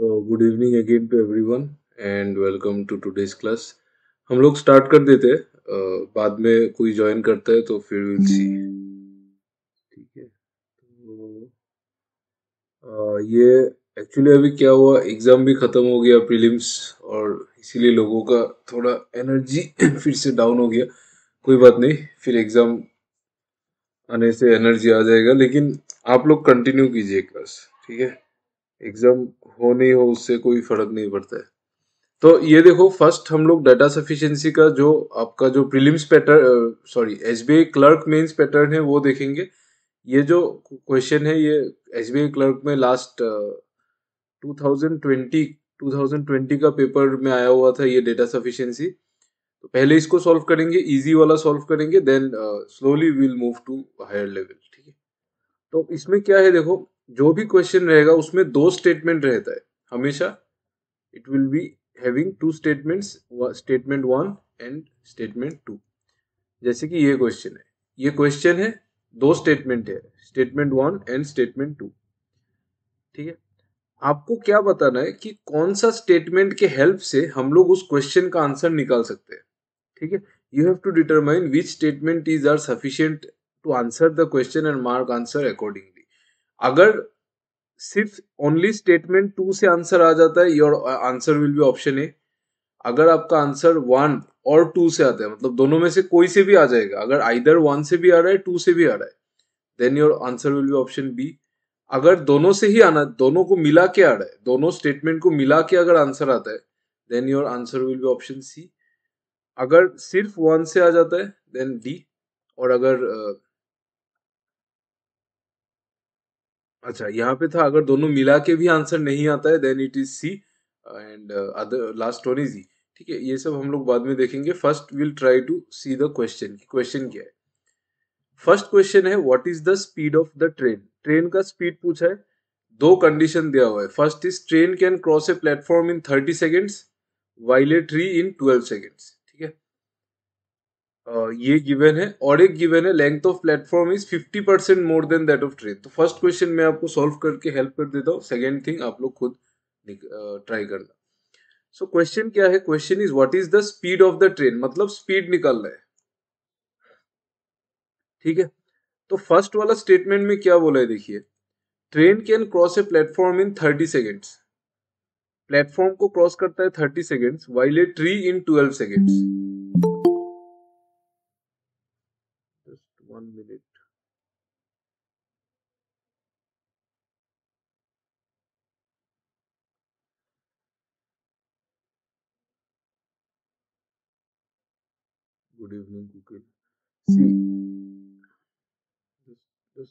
Good evening again to everyone and welcome to today's class हम लोग start कर देते हैं uh, बाद में कोई ज्वाइन करता है तो फिर विल सी ठीक है तो uh, ये एक्चुअली अभी क्या हुआ एग्जाम भी खत्म हो गया प्रीलिम्स और इसीलिए लोगों का थोड़ा एनर्जी फिर से डाउन हो गया कोई बात नहीं फिर एग्जाम आने से एनर्जी आ जाएगा लेकिन आप लोग कंटिन्यू कीजिए क्लास ठीक है एग्जाम हो नहीं हो उससे कोई फर्क नहीं पड़ता है तो ये देखो फर्स्ट हम लोग डाटा सफिशियंसी का जो आपका जो prelims pattern sorry S clerk mains pattern है वो देखेंगे ये जो क्वेश्चन है ये एस बी आई क्लर्क में last two thousand twenty two thousand twenty का पेपर में आया हुआ था ये डेटा सफिशियंसी तो पहले इसको सॉल्व करेंगे इजी वाला सॉल्व करेंगे then slowly will move to higher level ठीक है तो इसमें क्या है देखो जो भी क्वेश्चन रहेगा उसमें दो स्टेटमेंट रहता है हमेशा it will be having two statements statement one and statement two जैसे कि ये क्वेश्चन है ये क्वेश्चन है दो स्टेटमेंट है statement one and statement two ठीक है आपको क्या बताना है कि कौन सा स्टेटमेंट के हेल्प से हम लोग उस क्वेश्चन का आंसर निकाल सकते हैं ठीक है you have to determine which statement is are sufficient to answer the question and mark answer accordingly अगर सिर्फ ओनली स्टेटमेंट टू से आंसर आ जाता है your answer will be option A अगर आपका आंसर वन और टू से आता है मतलब दोनों में से कोई से भी आ जाएगा अगर आइदर वन से भी आ रहा है टू से भी आ रहा है then your answer will be option B अगर दोनों से ही आना दोनों को मिला के आ रहा है दोनों स्टेटमेंट को मिला के अगर आंसर आता है then your answer will be option C अगर सिर्फ वन से आ जाता है देन डी और अगर uh, अच्छा यहाँ पे था अगर दोनों मिला के भी आंसर नहीं आता है then it is C and other last one is E ठीक है ये सब हम लोग बाद में देखेंगे first will try to see the question question क्या है फर्स्ट क्वेश्चन है what is the speed of the train train का स्पीड पूछा है दो कंडीशन दिया हुआ है first is train can cross a platform in thirty seconds while a tree in twelve seconds ये गिवन है और एक गिवन है length of platform is fifty percent more than that of train तो फर्स्ट क्वेश्चन मैं आपको solve करके help कर देता हूँ सेकेंड थिंग आप लोग खुद ट्राई करना सो so, क्वेश्चन क्या है question is what is the speed of the train मतलब स्पीड निकाल रहा है ठीक है तो फर्स्ट वाला स्टेटमेंट में क्या बोला है देखिए train can cross a platform in thirty seconds platform को क्रॉस करता है thirty seconds while a tree in twelve seconds one minute good evening kukil see just just just one minute okay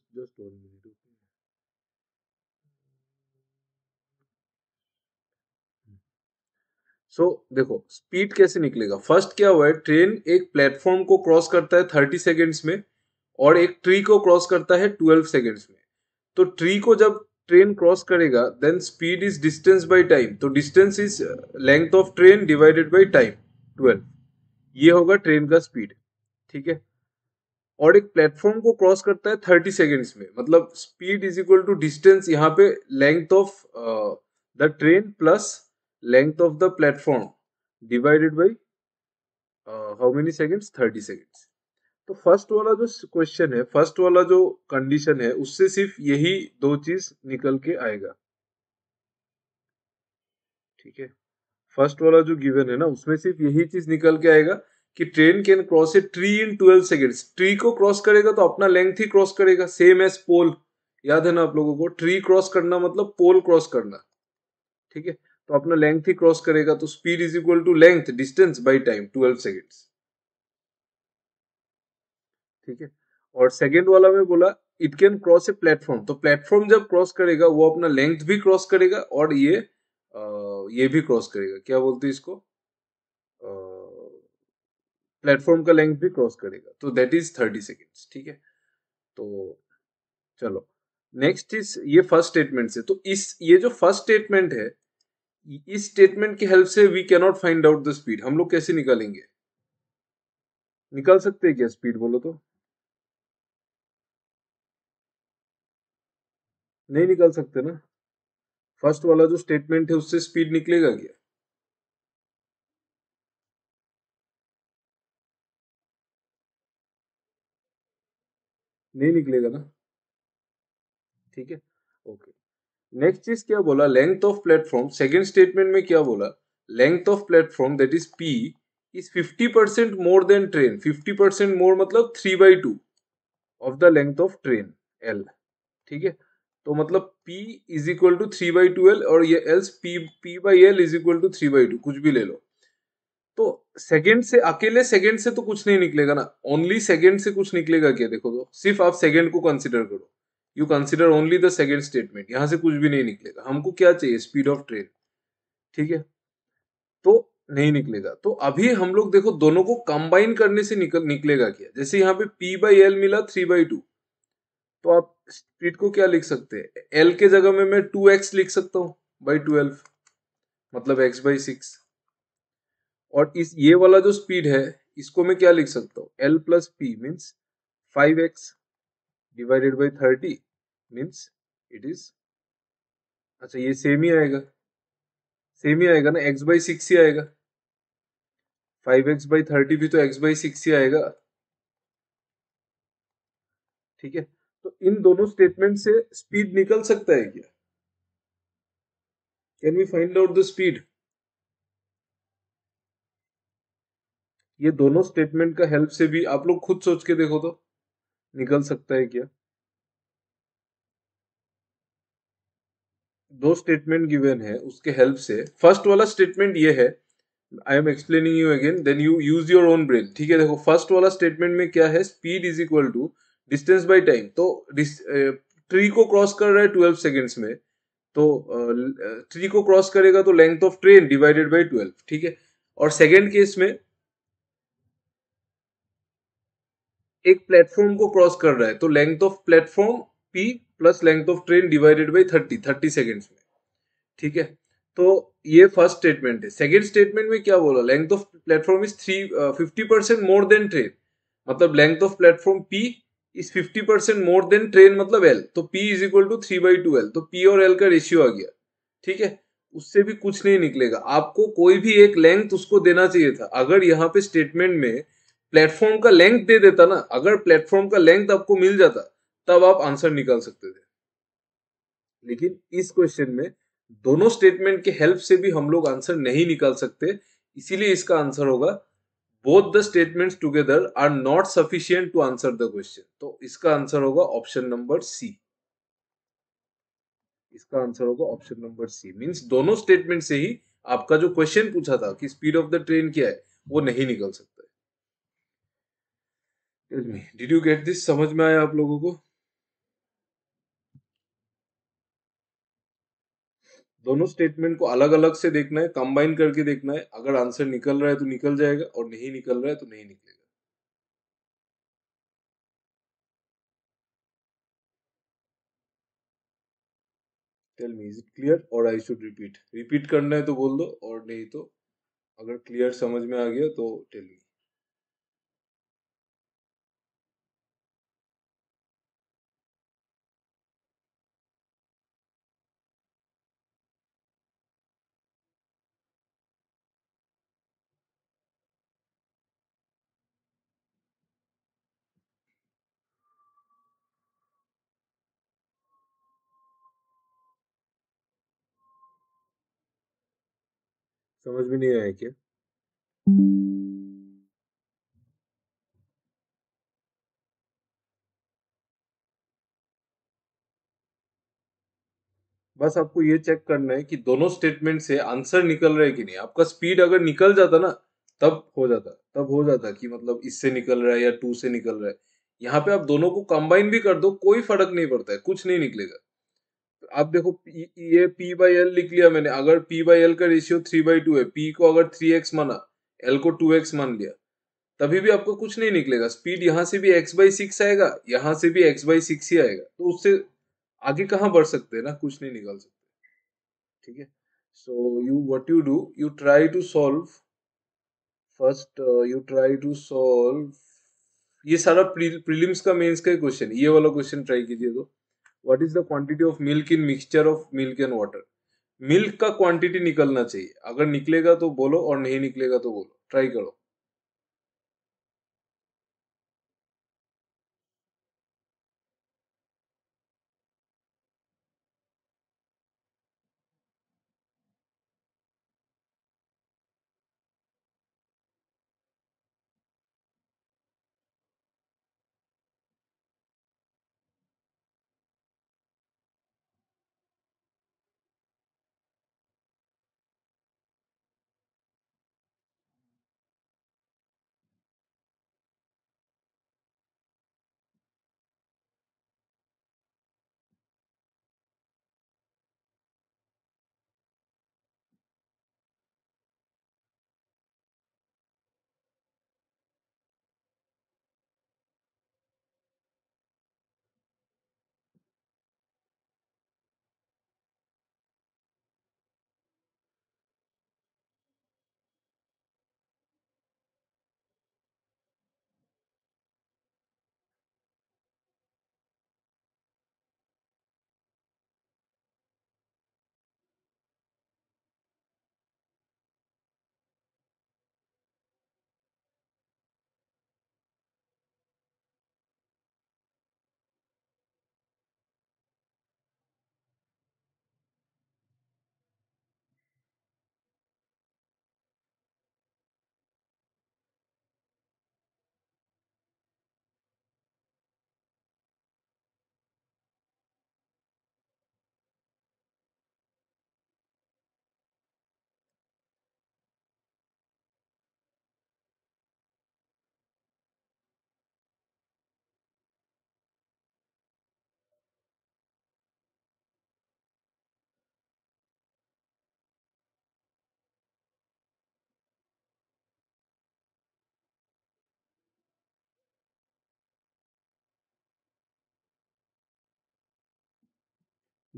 so, देखो speed कैसे निकलेगा first क्या हुआ है train एक प्लेटफॉर्म को क्रॉस करता है थर्टी सेकेंड्स में और एक ट्री को क्रॉस करता है ट्वेल्व सेकेंड्स में तो ट्री को जब ट्रेन क्रॉस करेगा then speed is distance by time तो distance is length of train divided by time twelve ये होगा ट्रेन का स्पीड ठीक है और एक प्लेटफॉर्म को क्रॉस करता है थर्टी सेकेंड्स में मतलब speed is equal to distance यहाँ पे length of the train plus length of the platform divided by how many seconds thirty seconds तो फर्स्ट वाला जो क्वेश्चन है फर्स्ट वाला जो कंडीशन है उससे सिर्फ यही दो चीज निकल के आएगा ठीक है फर्स्ट वाला जो गिवन है ना उसमें सिर्फ यही चीज निकल के आएगा कि train can cross a tree in twelve second tree को क्रॉस करेगा तो अपना लेंथ ही क्रॉस करेगा सेम एज पोल याद है ना आप लोगों को ट्री क्रॉस करना मतलब पोल क्रॉस करना ठीक है तो अपना लेंथ ही क्रॉस करेगा तो speed is equal to length distance by time twelve seconds ठीक है और सेकेंड वाला में बोला it can cross a platform तो प्लेटफॉर्म जब क्रॉस करेगा वो अपना लेंथ भी क्रॉस करेगा और ये आ, ये भी क्रॉस करेगा क्या बोलते इसको प्लेटफॉर्म का लेंथ भी क्रॉस करेगा तो दैट इज थर्टी सेकेंड ठीक है तो चलो नेक्स्ट इज ये फर्स्ट स्टेटमेंट से तो इस ये जो फर्स्ट स्टेटमेंट है इस स्टेटमेंट की हेल्प से we can not find out the speed हम लोग कैसे निकालेंगे निकाल सकते हैं क्या स्पीड बोलो तो नहीं निकाल सकते ना फर्स्ट वाला जो स्टेटमेंट है उससे स्पीड निकलेगा क्या नहीं निकलेगा ना ठीक है ओके नेक्स्ट चीज क्या बोला length of platform second statement में क्या बोला length of platform that is P is 50 percent more than train 50 percent more मतलब three by two of the length of train L ठीक है तो मतलब p is equal to three by two L और ये else p p by L is equal to three by two कुछ भी ले लो तो सेकेंड से अकेले सेकेंड से तो कुछ नहीं निकलेगा ना ओनली सेकंड से कुछ निकलेगा क्या देखो तो सिर्फ आप सेकेंड को कंसिडर करो you consider only the second statement यहां से कुछ भी नहीं निकलेगा हमको क्या चाहिए स्पीड ऑफ ट्रेन ठीक है तो नहीं निकलेगा तो अभी हम लोग देखो दोनों को कंबाइन करने से निकल निकलेगा क्या जैसे यहाँ पे पी बाई एल मिला थ्री बाई टू तो आप स्पीड को क्या लिख सकते हैं एल के जगह में मैं टू एक्स लिख सकता हूँ बाई ट्वेल्व मतलब एक्स बाई सिक्स और इस ये वाला जो स्पीड है इसको मैं क्या लिख सकता हूँ L plus P means five X divided by thirty means it is अच्छा ये सेम ही आएगा सेम ही आएगा ना एक्स बाई सिक्स ही आएगा फाइव एक्स बाई थर्टी भी तो एक्स बाई सिक्स ही आएगा ठीक है इन दोनों स्टेटमेंट से स्पीड निकल सकता है क्या can we find out the speed ये दोनों स्टेटमेंट का हेल्प से भी आप लोग खुद सोच के देखो तो निकल सकता है क्या दो स्टेटमेंट गिवन है उसके हेल्प से फर्स्ट वाला स्टेटमेंट ये है I am explaining you again then you use your own brain ठीक है देखो फर्स्ट वाला स्टेटमेंट में क्या है speed is equal to distance by time तो ट्री eh, को क्रॉस कर रहा है ट्वेल्व सेकेंड्स में तो ट्री eh, eh, को क्रॉस करेगा तो length of train divided by twelve ठीक है और सेकेंड केस में एक प्लेटफॉर्म को क्रॉस कर रहा है तो length of platform P plus length of train divided by thirty thirty seconds में ठीक है तो ये फर्स्ट स्टेटमेंट है सेकेंड स्टेटमेंट में क्या बोला length of platform is three fifty percent more than train मतलब length of platform P is 50 percent more than train मतलब एल तो P is equal to three by two L तो P और L का ratio आ गया ठीक है उससे भी कुछ नहीं निकलेगा आपको कोई भी एक लेंथ उसको देना चाहिए था अगर यहाँ पे स्टेटमेंट में प्लेटफॉर्म का लेंथ दे देता ना अगर प्लेटफॉर्म का लेंथ आपको मिल जाता तब आप आंसर निकाल सकते थे लेकिन इस क्वेश्चन में दोनों स्टेटमेंट के हेल्प से भी हम लोग आंसर नहीं निकाल सकते इसीलिए इसका आंसर होगा both the statements together are not sufficient to answer the question तो इसका आंसर होगा ऑप्शन नंबर सी इसका आंसर होगा ऑप्शन नंबर सी मींस दोनों स्टेटमेंट से ही आपका जो क्वेश्चन पूछा था कि स्पीड ऑफ द ट्रेन क्या है वो नहीं निकल सकता डिड यू गेट दिस समझ में आया आप लोगों को दोनों स्टेटमेंट को अलग अलग से देखना है कंबाइन करके देखना है अगर आंसर निकल रहा है तो निकल जाएगा और नहीं निकल रहा है तो नहीं निकलेगा tell me is it clear और आई शुड रिपीट रिपीट करना है तो बोल दो और नहीं तो अगर क्लियर समझ में आ गया तो टेल मी समझ में नहीं आया क्या बस आपको ये चेक करना है कि दोनों स्टेटमेंट से आंसर निकल रहे कि नहीं आपका स्पीड अगर निकल जाता ना तब हो जाता तब हो जाता कि मतलब इससे निकल रहा है या टू से निकल रहा है यहाँ पे आप दोनों को कंबाइन भी कर दो कोई फर्क नहीं पड़ता है कुछ नहीं निकलेगा आप देखो ये पी बाई एल लिख लिया मैंने अगर पी बाई एल का रेशियो थ्री बाई टू है पी को अगर थ्री एक्स माना एल को टू एक्स मान लिया तभी भी आपको कुछ नहीं निकलेगा स्पीड यहाँ से भी एक्स बाई सिक्स आएगा यहाँ से भी एक्स बाई सिक्स ही आएगा तो उससे आगे कहाँ बढ़ सकते हैं ना कुछ नहीं निकाल सकते ठीक है so you what you do you try to solve first you try to solve ये सारा प्रीलिम्स का मेंस का क्वेश्चन ये वाला क्वेश्चन ट्राई कीजिए तो what is the quantity of milk in mixture of milk and water milk का quantity निकलना चाहिए अगर निकलेगा तो बोलो और नहीं निकलेगा तो बोलो ट्राई करो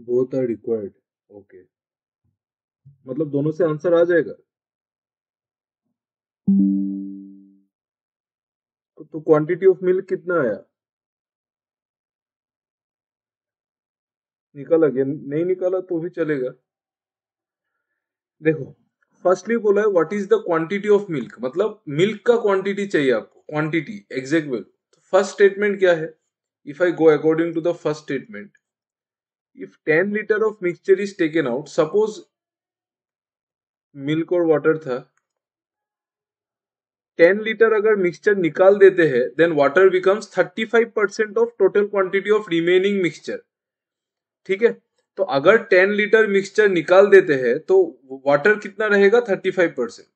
बोथ आर रिक्वायर्ड ओके मतलब दोनों से आंसर आ जाएगा तो क्वांटिटी ऑफ मिल्क कितना आया निकाला गया नहीं निकाला तो भी चलेगा देखो फर्स्टली बोला है what is the quantity of milk मतलब मिल्क का क्वांटिटी चाहिए आपको क्वांटिटी एग्जैक्ट वैल्यू तो फर्स्ट स्टेटमेंट क्या है if I go according to the first statement if 10 liter of mixture is taken out suppose milk or water tha 10 liter agar mixture nikal dete hai then water becomes 35 of total quantity of remaining mixture theek hai तो अगर 10 litre mixture निकाल देते हैं तो water कितना रहेगा 35 percent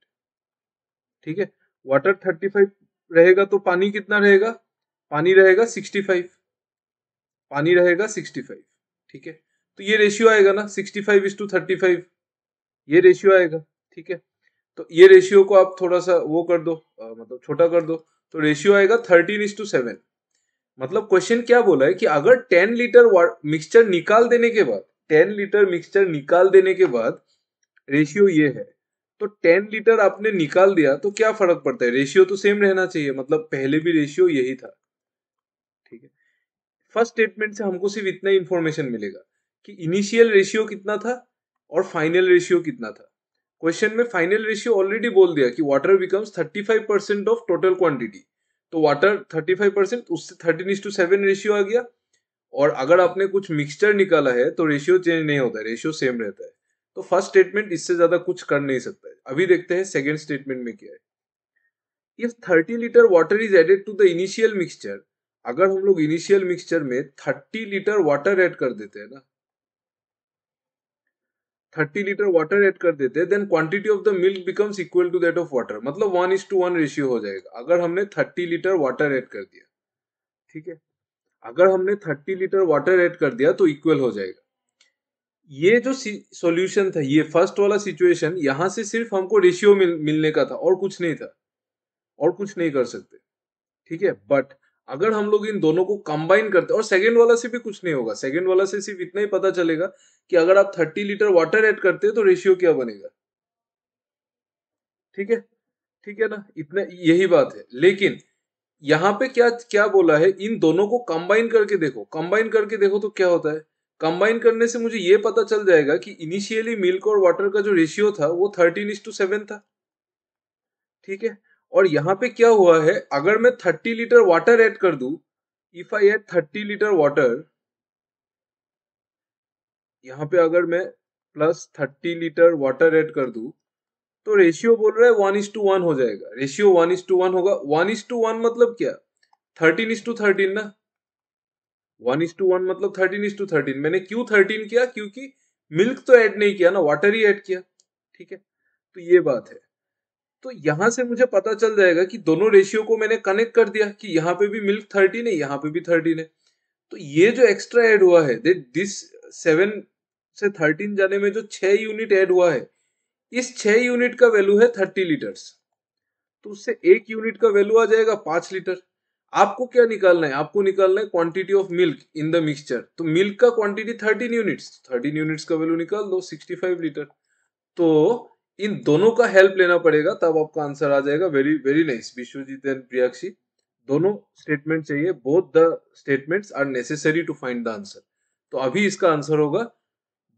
ठीक है वाटर 35 रहेगा तो पानी कितना रहेगा पानी रहेगा 65 पानी रहेगा 65 ठीक है तो ये रेशियो आएगा ना sixty five is to thirty five ये रेशियो आएगा ठीक है तो ये रेशियो को आप थोड़ा सा वो कर दो आ, मतलब छोटा कर दो तो रेशियो आएगा थर्टीन इज टू सेवन मतलब क्वेश्चन क्या बोला है कि अगर टेन लीटर मिक्सचर निकाल देने के बाद टेन लीटर मिक्सचर निकाल देने के बाद रेशियो ये है तो टेन लीटर आपने निकाल दिया तो क्या फर्क पड़ता है रेशियो तो सेम रहना चाहिए मतलब पहले भी रेशियो यही था फर्स्ट स्टेटमेंट से हमको सिर्फ इतना इन्फॉर्मेशन मिलेगा कि इनिशियल रेशियो कितना था और फाइनल रेशियो कितना था क्वेश्चन में फाइनल रेशियो ऑलरेडी बोल दिया कि water becomes 35 percent of total quantity तो वाटर 35 परसेंट उससे थर्टीन टू सेवन रेशियो आ गया और अगर आपने कुछ मिक्सचर निकाला है तो रेशियो चेंज नहीं होता है रेशियो सेम रहता है तो फर्स्ट स्टेटमेंट इससे ज्यादा कुछ कर नहीं सकता है अभी देखते हैं सेकेंड स्टेटमेंट में क्या है if thirty litre water is added to the initial mixture अगर हम लोग इनिशियल मिक्सचर में थर्टी लीटर वाटर ऐड कर देते हैं ना थर्टी लीटर वाटर ऐड कर देते हैं then quantity of the milk becomes equal to that of water मतलब one is to one ratio हो जाएगा अगर हमने थर्टी लीटर वाटर ऐड कर दिया ठीक है अगर हमने थर्टी लीटर वाटर ऐड कर दिया तो इक्वल हो जाएगा ये जो सॉल्यूशन था ये फर्स्ट वाला सिचुएशन यहां से सिर्फ हमको रेशियो मिल, मिलने का था और कुछ नहीं था और कुछ नहीं कर सकते ठीक है बट अगर हम लोग इन दोनों को कंबाइन करते और सेकेंड वाला से भी कुछ नहीं होगा सेकेंड वाला से सिर्फ इतना ही पता चलेगा कि अगर आप थर्टी लीटर वाटर ऐड करते हैं तो रेशियो क्या बनेगा ठीक है ठीक है ना इतना यही बात है लेकिन यहाँ पे क्या क्या बोला है इन दोनों को कंबाइन करके देखो कंबाइन करके देखो तो क्या होता है कंबाइन करने से मुझे ये पता चल जाएगा कि इनिशियली मिल्क और वाटर का जो रेशियो था वो थर्टीन इज टू सेवन था ठीक है और यहाँ पे क्या हुआ है अगर मैं थर्टी लीटर वाटर ऐड कर दू if I add thirty litre water यहाँ पे अगर मैं plus thirty litre water add कर दू तो रेशियो बोल रहा है वन इज टू वन हो जाएगा ratio one is to one होगा वन इज टू वन मतलब क्या थर्टीन इज टू थर्टीन ना वन इज टू वन मतलब थर्टीन इज टू थर्टीन मैंने क्यों थर्टीन किया क्योंकि मिल्क तो ऐड नहीं किया ना वाटर ही ऐड किया ठीक है तो ये बात है तो यहां से मुझे पता चल जाएगा कि दोनों रेशियो को मैंने कनेक्ट कर दिया कि यहाँ पे भी मिल्क थर्टीन है यहाँ पे भी थर्टीन है तो ये जो एक्स्ट्रा ऐड हुआ है दिस सेवन से थर्टीन जाने में जो छह यूनिट ऐड हुआ है इस छह यूनिट का वैल्यू है थर्टी लीटर्स तो उससे एक यूनिट का वैल्यू आ जाएगा पांच लीटर आपको क्या निकालना है आपको निकालना है quantity of milk in the mixture तो मिल्क का quantity thirteen units thirteen units का वैल्यू निकाल दो सिक्सटी फाइव लीटर तो इन दोनों का हेल्प लेना पड़ेगा तब आपका आंसर आ जाएगा very very nice Vishwajit and Priyakshi दोनों स्टेटमेंट चाहिए both the statements are necessary to find the answer तो अभी इसका आंसर होगा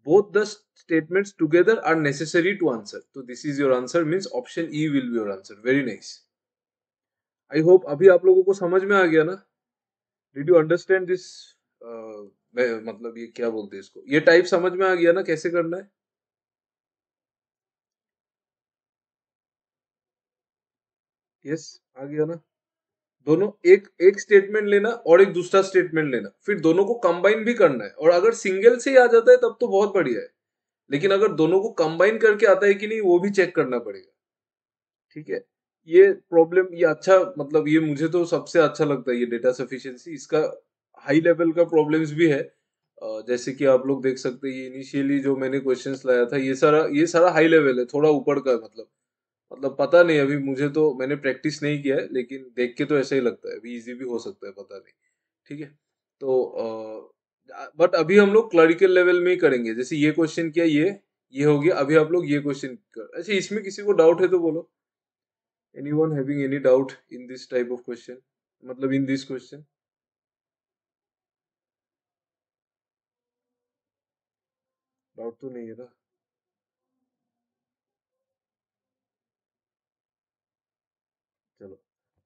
both the statements together are necessary to answer तो this is your answer means option E will be your answer very nice I hope अभी आप लोगों को समझ में आ गया ना डिड यू अंडरस्टैंड दिस मतलब ये क्या बोलते हैं इसको ये टाइप समझ में आ गया ना कैसे करना है यस आ गया ना दोनों एक एक स्टेटमेंट लेना और एक दूसरा स्टेटमेंट लेना फिर दोनों को कंबाइन भी करना है और अगर सिंगल से ही आ जाता है तब तो बहुत बढ़िया है लेकिन अगर दोनों को कंबाइन करके आता है कि नहीं वो भी चेक करना पड़ेगा ठीक है ये प्रॉब्लम ये अच्छा मतलब ये मुझे तो सबसे अच्छा लगता है ये डेटा सफिशियंसी इसका हाई लेवल का प्रॉब्लम्स भी है जैसे कि आप लोग देख सकते हैं ये इनिशियली जो मैंने क्वेश्चंस लाया था ये सारा ये सारा हाई लेवल है थोड़ा ऊपर का मतलब मतलब पता नहीं अभी मुझे तो मैंने प्रैक्टिस नहीं किया है लेकिन देख के तो ऐसा ही लगता है अभी इजी भी हो सकता है पता नहीं ठीक है तो बट अभी हम लोग क्लरिकल लेवल में ही करेंगे जैसे ये क्वेश्चन किया ये ये हो गया अभी आप लोग ये क्वेश्चन कर अच्छा इसमें किसी को डाउट है तो बोलो any one having any doubt in this type of question मतलब इन दिस क्वेश्चन डाउट तो नहीं है ना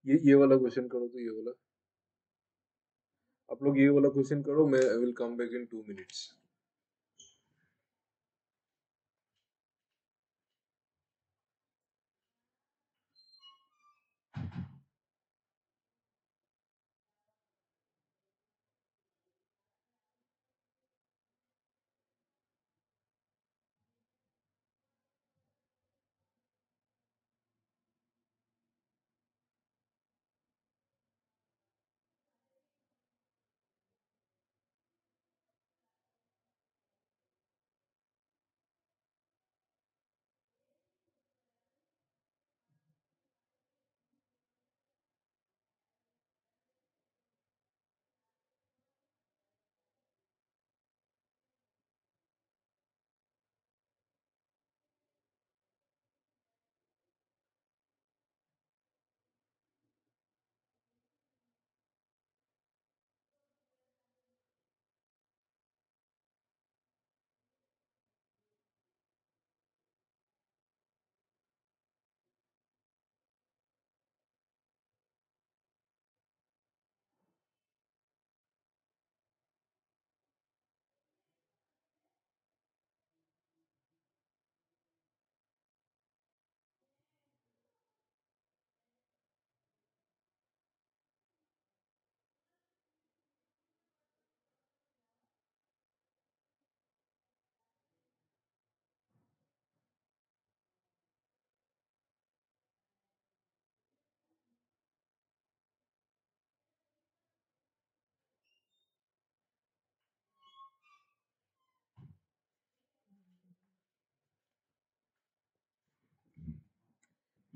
ये ये वाला क्वेश्चन करो तो ये वाला आप लोग ये वाला क्वेश्चन करो मैं I will come back in two minutes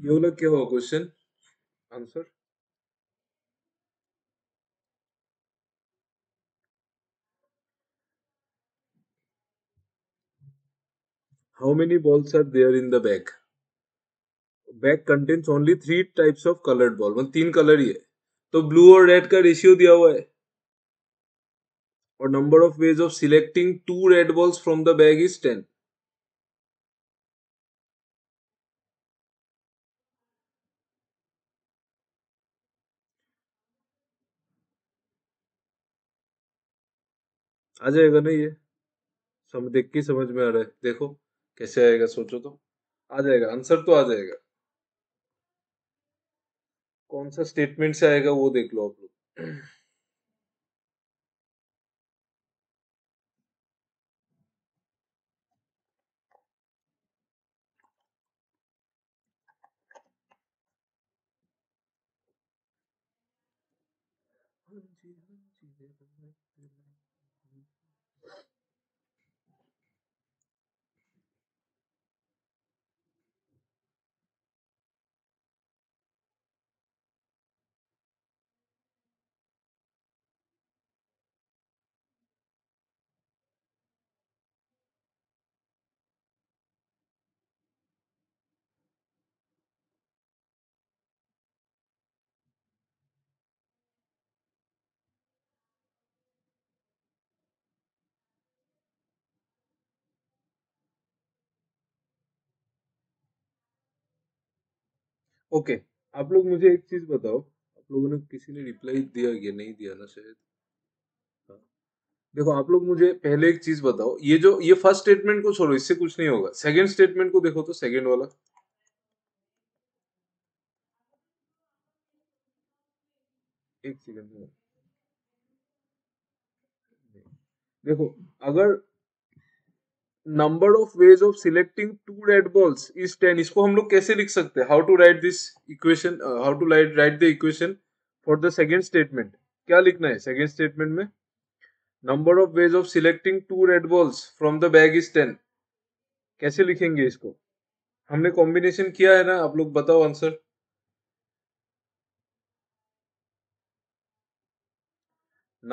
लोग क्या होगा question answer how many balls are there in the bag bag contains only three types of coloured ball मतलब तीन कलर ही है तो ब्लू और रेड का रेशियो दिया हुआ है और number of ways of selecting two red balls from the bag is ten आ जाएगा नहीं ये सब देख के समझ में आ रहा है देखो कैसे आएगा सोचो तो आ जाएगा आंसर तो आ जाएगा कौन सा स्टेटमेंट से आएगा वो देख लो आप लोग ओके आप लोग मुझे एक चीज बताओ आप लोगों ने किसी ने रिप्लाई दिया या नहीं दिया ना शायद हाँ। देखो आप लोग मुझे पहले एक चीज बताओ ये जो ये फर्स्ट स्टेटमेंट को छोड़ो इससे कुछ नहीं होगा सेकंड स्टेटमेंट को देखो तो सेकंड वाला एक सेकंड हाँ। देखो अगर number of ways of selecting two red balls is ten इसको हम लोग कैसे लिख सकते हैं how to write this equation how to write write the equation for the second statement क्या लिखना है सेकेंड स्टेटमेंट में number of ways of selecting two red balls from the bag is ten कैसे लिखेंगे इसको हमने कॉम्बिनेशन किया है ना आप लोग बताओ answer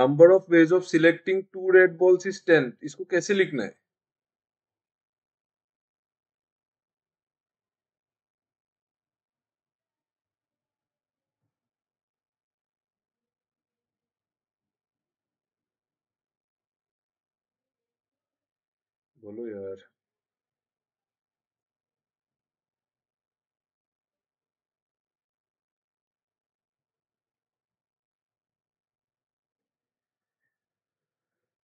number of ways of selecting two red balls is ten इसको कैसे लिखना है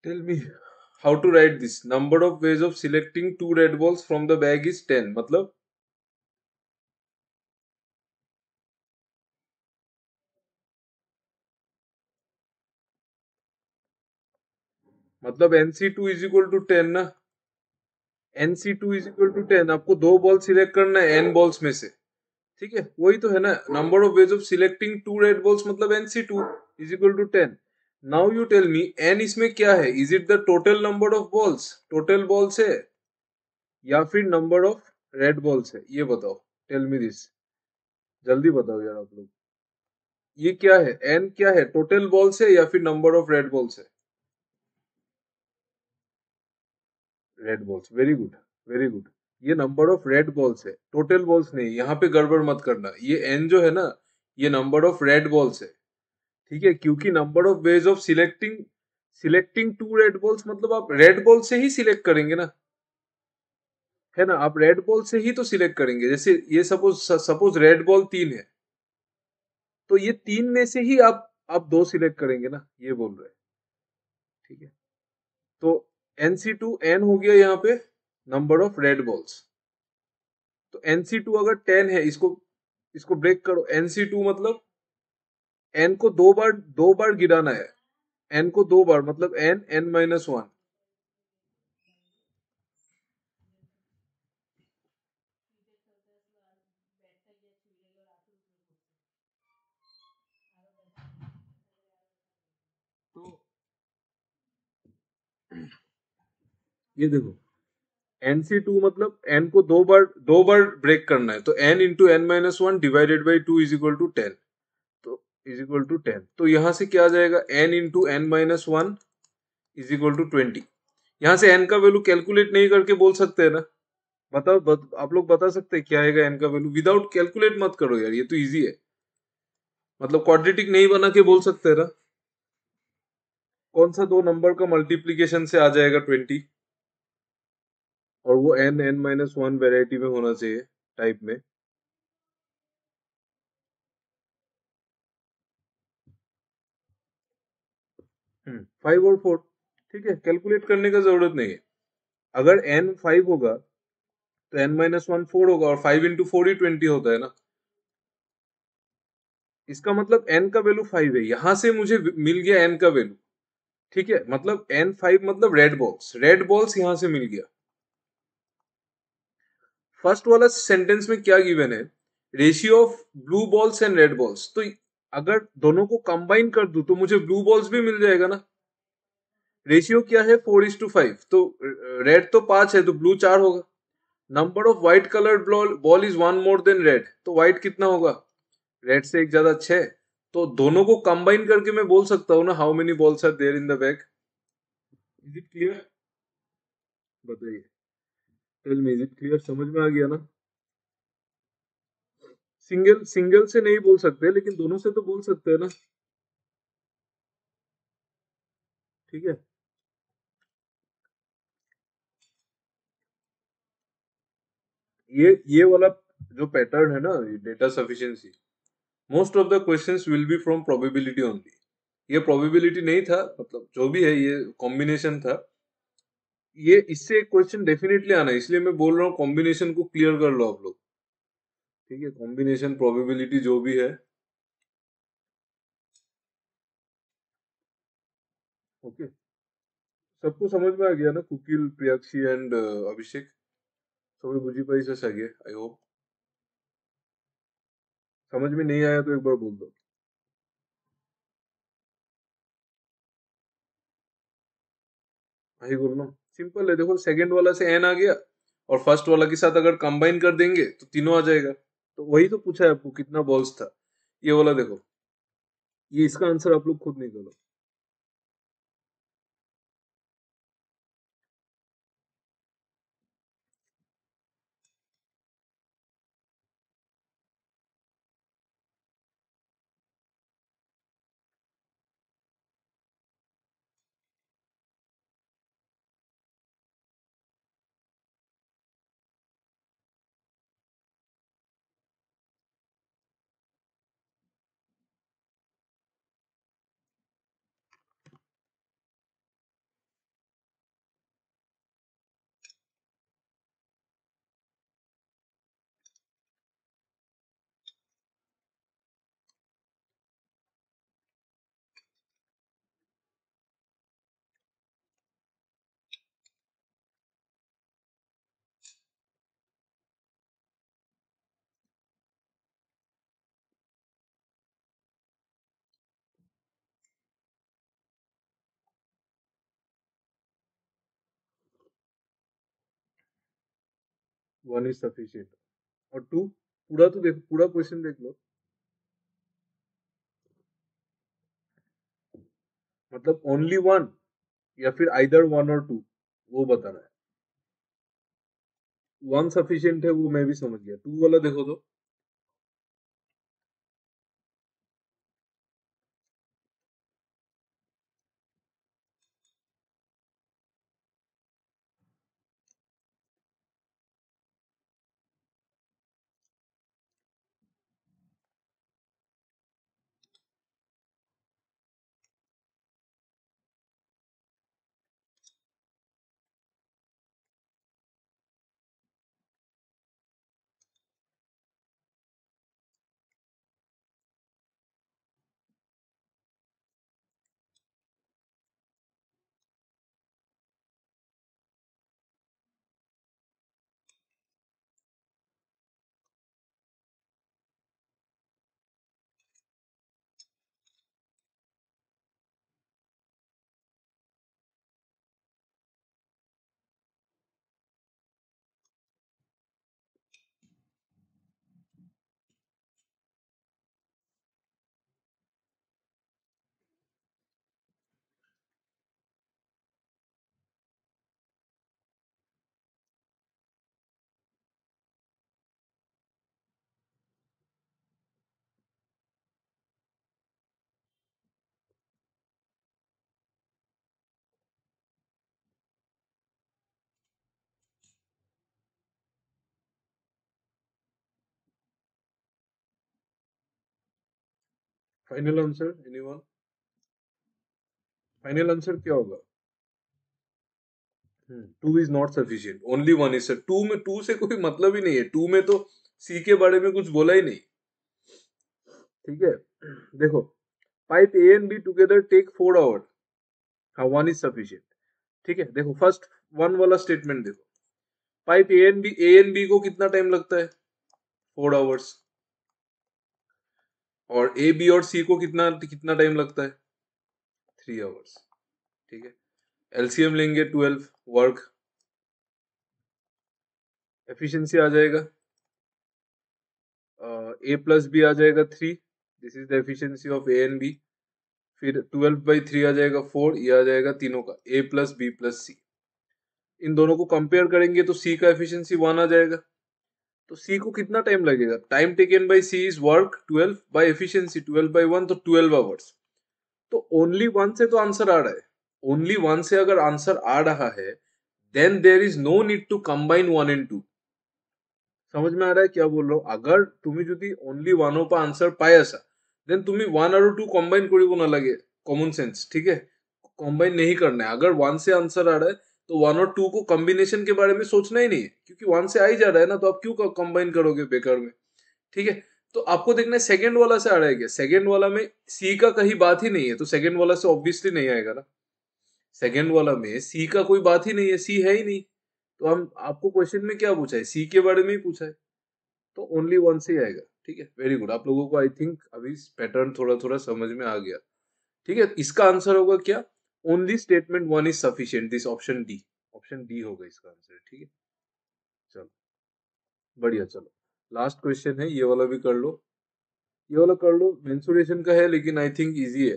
tell me how to write this number of ways of selecting two red balls from the bag is ten मतलब मतलब N C two is equal to ten ना N C two is equal to ten आपको दो ball select करना है N balls में से ठीक है वही तो है ना number of ways of selecting two red balls मतलब N C two is equal to ten now you tell me N इसमें क्या है is it the total number of balls total balls है या फिर नंबर ऑफ रेड बॉल्स है ये बताओ टेल मी दिस जल्दी बताओ यार आप लोग ये क्या है एन क्या है टोटल बॉल्स है या फिर नंबर ऑफ रेड बॉल्स है red balls very good very good ये नंबर ऑफ रेड बॉल्स है टोटल बॉल्स नहीं यहाँ पे गड़बड़ मत करना ये एन जो है ना ये नंबर ऑफ रेड बॉल्स है ठीक है क्योंकि number of ways of selecting selecting two red balls मतलब आप रेड बॉल से ही सिलेक्ट करेंगे ना है ना आप रेड बॉल से ही तो सिलेक्ट करेंगे जैसे ये सपोज सपोज रेड बॉल तीन है तो ये तीन में से ही आप आप दो सिलेक्ट करेंगे ना ये बोल रहे ठीक है तो एन सी टू एन हो गया यहाँ पे नंबर ऑफ रेड बॉल्स तो एन सी टू अगर टेन है इसको इसको ब्रेक करो एन सी टू मतलब एन को दो बार दो बार गिराना है एन को दो बार मतलब एन एन माइनस वन ये देखो एन सी टू मतलब एन को दो बार दो बार ब्रेक करना है तो N into N minus one divided by two is equal to ten is equal to ten तो यहां से क्या आ जाएगा N into N minus one is equal to twenty यहां से एन का वैल्यू कैलकुलेट नहीं करके बोल सकते हैं ना बताओ बत, आप लोग बता सकते हैं क्या आएगा एन का वैल्यू विदाउट कैलकुलेट मत करो यार ये तो इजी है मतलब क्वाड्रेटिक नहीं बना के बोल सकते ना कौन सा दो नंबर का मल्टीप्लीकेशन से आ जाएगा ट्वेंटी और वो N N minus one variety में होना चाहिए टाइप में फाइव और फोर ठीक है कैलकुलेट करने का जरूरत नहीं है अगर एन फाइव होगा तो एन माइनस वन फोर होगा और फाइव इंटू फोर ही ट्वेंटी होता है ना इसका मतलब एन का वैल्यू फाइव है यहां से मुझे मिल गया एन का वैल्यू ठीक है मतलब एन फाइव मतलब रेड बॉल्स रेड बॉल्स यहां से मिल गया फर्स्ट वाला सेंटेंस में क्या गिवन है ratio of blue balls and red balls तो अगर दोनों को कंबाइन कर दू तो मुझे ब्लू बॉल्स भी मिल जाएगा ना रेशियो क्या है फोर इज टू फाइव तो रेड तो पांच है तो ब्लू चार होगा number of white coloured ball is one more than red तो व्हाइट कितना होगा रेड से एक ज्यादा छह तो दोनों को कंबाइन करके मैं बोल सकता हूँ ना how many balls are there in the bag is it clear बताइए tell me is it clear समझ में आ गया ना सिंगल सिंगल से नहीं बोल सकते लेकिन दोनों से तो बोल सकते हैं ना ठीक है ये ये वाला जो पैटर्न है ना data sufficiency most of the questions will be from probability only ये प्रोबेबिलिटी नहीं था मतलब जो भी है ये कॉम्बिनेशन था ये इससे एक क्वेश्चन डेफिनेटली आना है इसलिए मैं बोल रहा हूँ कॉम्बिनेशन को क्लियर कर लो आप लोग ठीक है कॉम्बिनेशन प्रोबेबिलिटी जो भी है ओके सबको समझ में आ गया ना कुकिल प्रियाक्षी एंड uh, अभिषेक सभी बुझी पाई से सगे आई होप समझ में नहीं आया तो एक बार बोल दो भाई बोलो सिंपल है देखो सेकंड वाला से एन आ गया और फर्स्ट वाला के साथ अगर कंबाइन कर देंगे तो तीनों आ जाएगा तो वही तो पूछा है आपको कितना बॉल्स था ये वाला देखो ये इसका आंसर आप लोग खुद निकालो वन इज सफिशियंट और टू पूरा तो देखो पूरा क्वेश्चन देख लो मतलब ओनली वन या फिर आइदर वन और टू वो बता रहा है वन सफिशियंट है वो मैं भी समझ गया टू वाला देखो तो final answer anyone final answer क्या होगा two is not sufficient only one is two में टू से कोई मतलब ही नहीं है टू में तो सी के बारे में कुछ बोला ही नहीं ठीक है देखो pipe A and B together take four hour हा वन इज सफिशियंट ठीक है देखो फर्स्ट वन वाला स्टेटमेंट देखो pipe A and B A and B को कितना टाइम लगता है फोर आवर्स और ए बी और सी को कितना कितना टाइम लगता है थ्री आवर्स ठीक है एलसीएम लेंगे ट्वेल्व वर्क एफिशिएंसी आ जाएगा ए प्लस बी आ जाएगा three this is the efficiency of A and B फिर ट्वेल्व बाई थ्री आ जाएगा फोर ये आ जाएगा तीनों का A plus B plus C इन दोनों को कंपेयर करेंगे तो सी का एफिशिएंसी वन आ जाएगा तो सी को कितना टाइम लगेगा time taken by C is work twelve by efficiency twelve by one तो ट्वेल्व आवर्स तो ओनली वन से तो आंसर आ रहा है ओनली वन से अगर आंसर आ रहा है then there is no need to combine one and two समझ में आ रहा है क्या बोल रहा हूँ अगर तुम्हें जो ओनली वन पर आंसर পায় আসা দেন তুমি ওয়ান আর টু কম্বাইন করিব না লাগে কমন সেন্স है कंबाइन नहीं करना है अगर वन से आंसर आ रहा है तो वन और टू को कॉम्बिनेशन के बारे में सोचना ही नहीं है क्योंकि वन से आ ही जा रहा है ना तो आप क्यों कंबाइन करोगे बेकार में ठीक है तो आपको देखना है सेकेंड वाला से आ रहा है क्या सेकेंड वाला में सी का कहीं बात ही नहीं है तो सेकेंड वाला से ऑब्वियसली नहीं आएगा ना सेकेंड वाला में सी का कोई बात ही नहीं है सी है ही नहीं तो हम आपको क्वेश्चन में क्या पूछा है सी के बारे में ही पूछा है तो ओनली वन से ही आएगा ठीक है वेरी गुड आप लोगों को आई थिंक अभी पैटर्न थोड़ा थोड़ा समझ में आ गया ठीक है इसका आंसर होगा क्या only statement one is sufficient this option D option D होगा इसका आंसर ठीक है चलो बढ़िया चलो लास्ट क्वेश्चन है ये वाला भी कर लो ये वाला कर लो मेन्सुरेशन का है लेकिन आई थिंक इजी है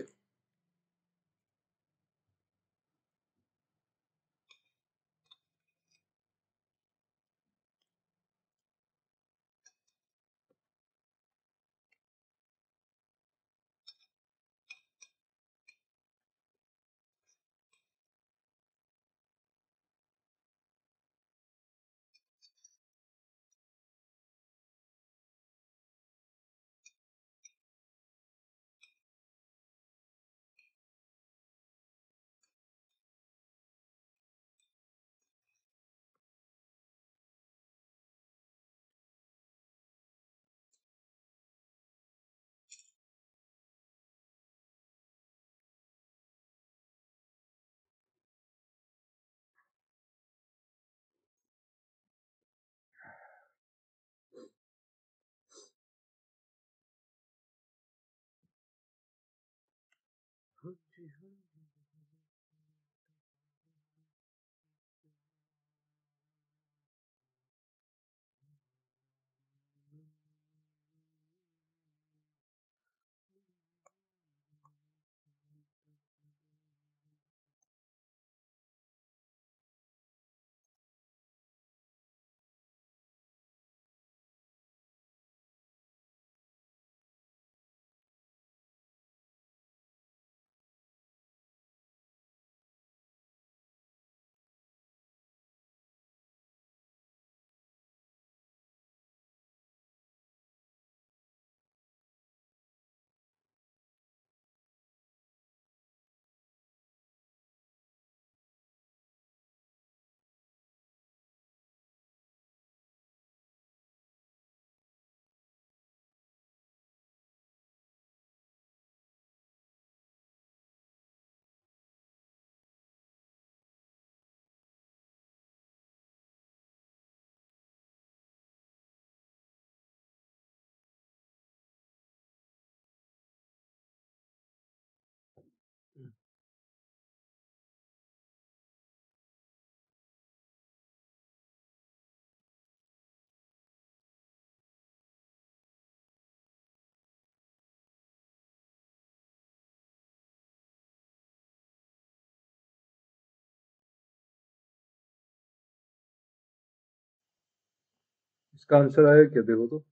इसका आंसर आया क्या देखो तो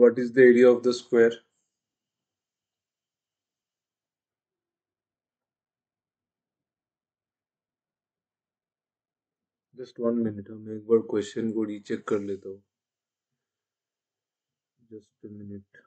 what is the area of the square just one minute हम एक बार क्वेश्चन को रीचेक कर लेता हूँ जस्ट मिनट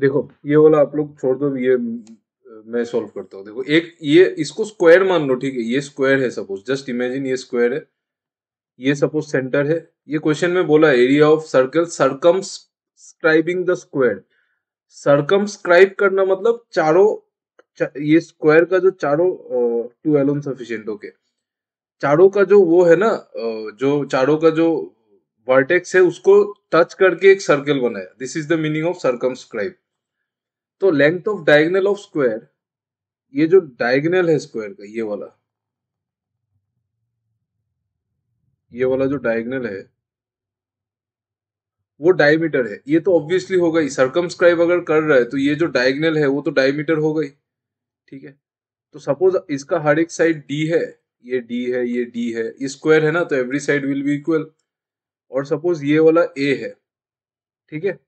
देखो ये वाला आप लोग छोड़ दो ये मैं सॉल्व करता हूँ देखो एक ये इसको स्क्वायर मान लो ठीक है ये स्क्वायर है सपोज जस्ट इमेजिन ये स्क्वायर है ये सपोज सेंटर है ये क्वेश्चन में बोला area of circle circumscribing the square circumscribe करना मतलब चारों चा, ये स्क्वायर का जो चारों टू एलोन सफिशियंट ओके चारों का जो वो है ना जो चारों का जो वर्टेक्स है उसको टच करके एक सर्कल बनाया this is the meaning of circumscribe तो length of diagonal of square ये जो डायगनल है स्क्वायर का ये वाला ये वाला जो डायगनल है वो डायमीटर है ये तो ऑब्वियसली होगा ही सर्कमस्क्राइब अगर कर रहा है तो ये जो डायगनल है वो तो डायमीटर हो गई ठीक है तो सपोज इसका हर एक साइड डी है ये डी है ये डी है ये स्क्वायर है ना तो every side will be equal और सपोज ये वाला ए है ठीक है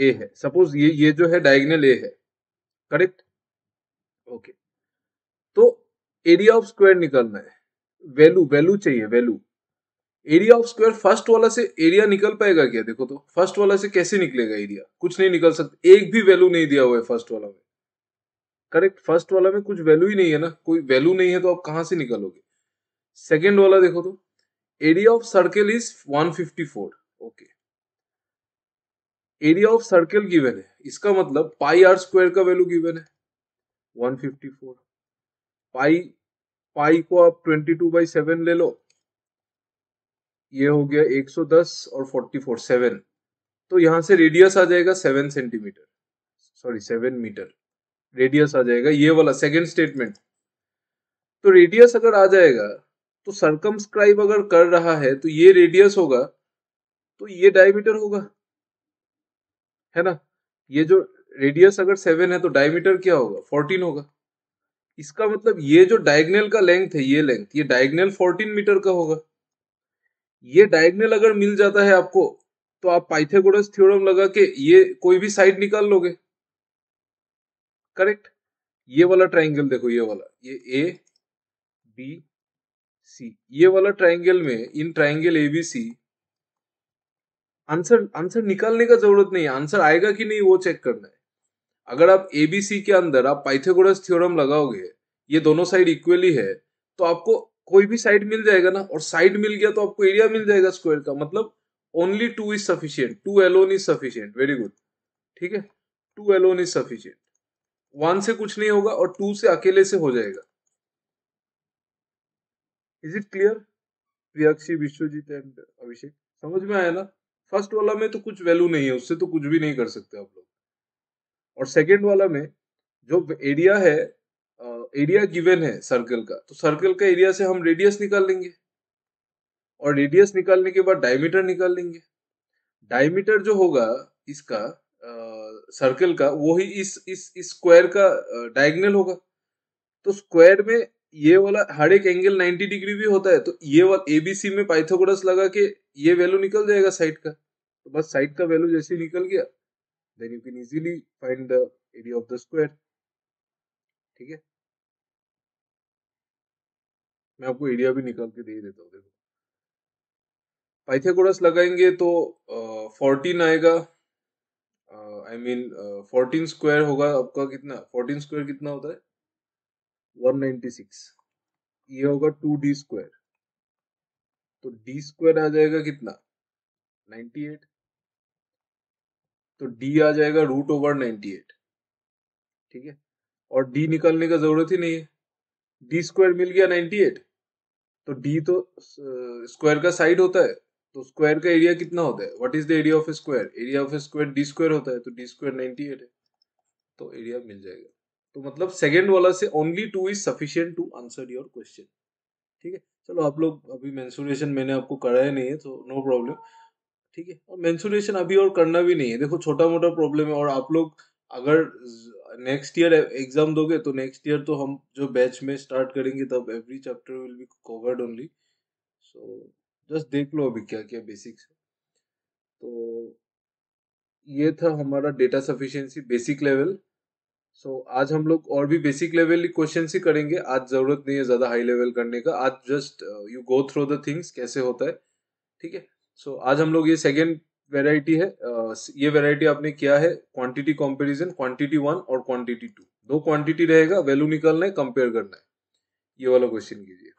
ए है सपोज ये ये जो है डायगनल ए है करेक्ट ओके तो एरिया ऑफ स्क्वायर निकलना है वैल्यू वैल्यू चाहिए value area of square first वाला से एरिया निकल पाएगा क्या देखो तो फर्स्ट वाला से कैसे निकलेगा एरिया कुछ नहीं निकल सकता एक भी वैल्यू नहीं दिया हुआ है फर्स्ट वाला में करेक्ट फर्स्ट वाला में कुछ वैल्यू ही नहीं है ना कोई वैल्यू नहीं है तो आप कहां से निकलोगे सेकेंड वाला देखो तो area of circle is one okay area of circle given है इसका मतलब पाई आर स्क्वायर का वैल्यू गिवन है 154 पाई पाई को आप 22 बाय 7 सेवन ले लो ये हो गया 110 और 44 7 तो यहां से रेडियस आ जाएगा seven centimetre sorry seven metre radius आ जाएगा ये वाला सेकेंड स्टेटमेंट तो रेडियस अगर आ जाएगा तो सरकमस्क्राइब अगर कर रहा है तो ये रेडियस होगा तो ये डायमीटर होगा है ना ये जो रेडियस अगर सेवन है तो डायमीटर क्या होगा फोर्टीन होगा इसका मतलब ये जो डायग्नल का लेंथ है ये लेंथ ये डायग्नल फोर्टीन मीटर का होगा ये डायग्नल अगर मिल जाता है आपको तो आप पाइथागोरस थ्योरम लगा के ये कोई भी साइड निकाल लोगे करेक्ट ये वाला ट्राइंगल देखो ये वाला ये ए बी सी ये वाला ट्राइंगल में in triangle A B C answer answer निकालने का जरूरत नहीं है आंसर आएगा कि नहीं वो चेक करना है अगर आप एबीसी के अंदर आप पाइथागोरस थ्योरम लगाओगे ये दोनों साइड इक्वली है तो आपको कोई भी साइड मिल जाएगा ना और साइड मिल गया तो आपको एरिया मिल जाएगा स्क्वायर का मतलब only two is sufficient two alone is sufficient very good ठीक है two alone is sufficient one से कुछ नहीं होगा और टू से अकेले से हो जाएगा is it clear Priyakshi Biswajit and Abhishek समझ में आया ना फर्स्ट वाला में तो कुछ वैल्यू नहीं है उससे तो कुछ भी नहीं कर सकते आप लोग और सेकेंड वाला में जो एरिया है एरिया गिवन है सर्कल का तो सर्कल का एरिया से हम रेडियस निकाल लेंगे और रेडियस निकालने के बाद डायमीटर निकाल लेंगे डायमीटर जो होगा इसका सर्कल का वो ही इस इस स्क्वायर का डायगनल होगा तो स्क्वायर में ये वाला हर एक एंगल 90 डिग्री भी होता है तो ये वाला एबीसी में पाइथागोरस लगा के ये वैल्यू निकल जाएगा साइड का तो बस साइड का वैल्यू जैसे निकल गया then you can easily find the area of the square ठीक है मैं आपको एरिया भी निकाल के दे देता हूँ देखो पाइथागोरस लगाएंगे तो फोर्टीन uh, आएगा आई मीन फोर्टीन स्क्वायर होगा आपका कितना फोर्टीन स्क्वायर कितना होता है 196 ये होगा टू डी स्क्वायर तो डी स्क्वायर आ जाएगा कितना 98 तो डी आ जाएगा रूट ओवर 98 ठीक है और डी निकालने का जरूरत ही नहीं है डी स्क्वायर मिल गया 98 तो डी तो स्क्वायर का साइड होता है तो स्क्वायर का एरिया कितना होता है what is the area of square area of square D square होता है तो डी स्क्वायर 98 है तो एरिया मिल जाएगा तो मतलब सेकेंड वाला से only two is sufficient to answer your question ठीक है चलो आप लोग अभी मैंसुरेशन मैंने आपको कराया नहीं है तो नो प्रॉब्लम ठीक है और मैंसुरेशन अभी और करना भी नहीं है देखो छोटा मोटा प्रॉब्लम है और आप लोग अगर नेक्स्ट ईयर एग्जाम दोगे तो नेक्स्ट ईयर तो हम जो बैच में स्टार्ट करेंगे तब every chapter will be covered only so just देख लो अभी क्या क्या बेसिक्स तो ये था हमारा data sufficiency basic level so so, आज हम लोग और भी बेसिक लेवल क्वेश्चन ही करेंगे आज जरूरत नहीं है ज्यादा हाई लेवल करने का आज just you go through the things कैसे होता है ठीक है सो आज हम लोग ये सेकेंड वेराइटी है uh, ये वेराइटी आपने किया है क्वांटिटी कॉम्पेरिजन क्वांटिटी वन और क्वांटिटी टू दो क्वांटिटी रहेगा वैल्यू निकालना है कंपेयर करना है ये वाला क्वेश्चन कीजिए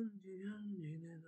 Dun, dun, dun, dun,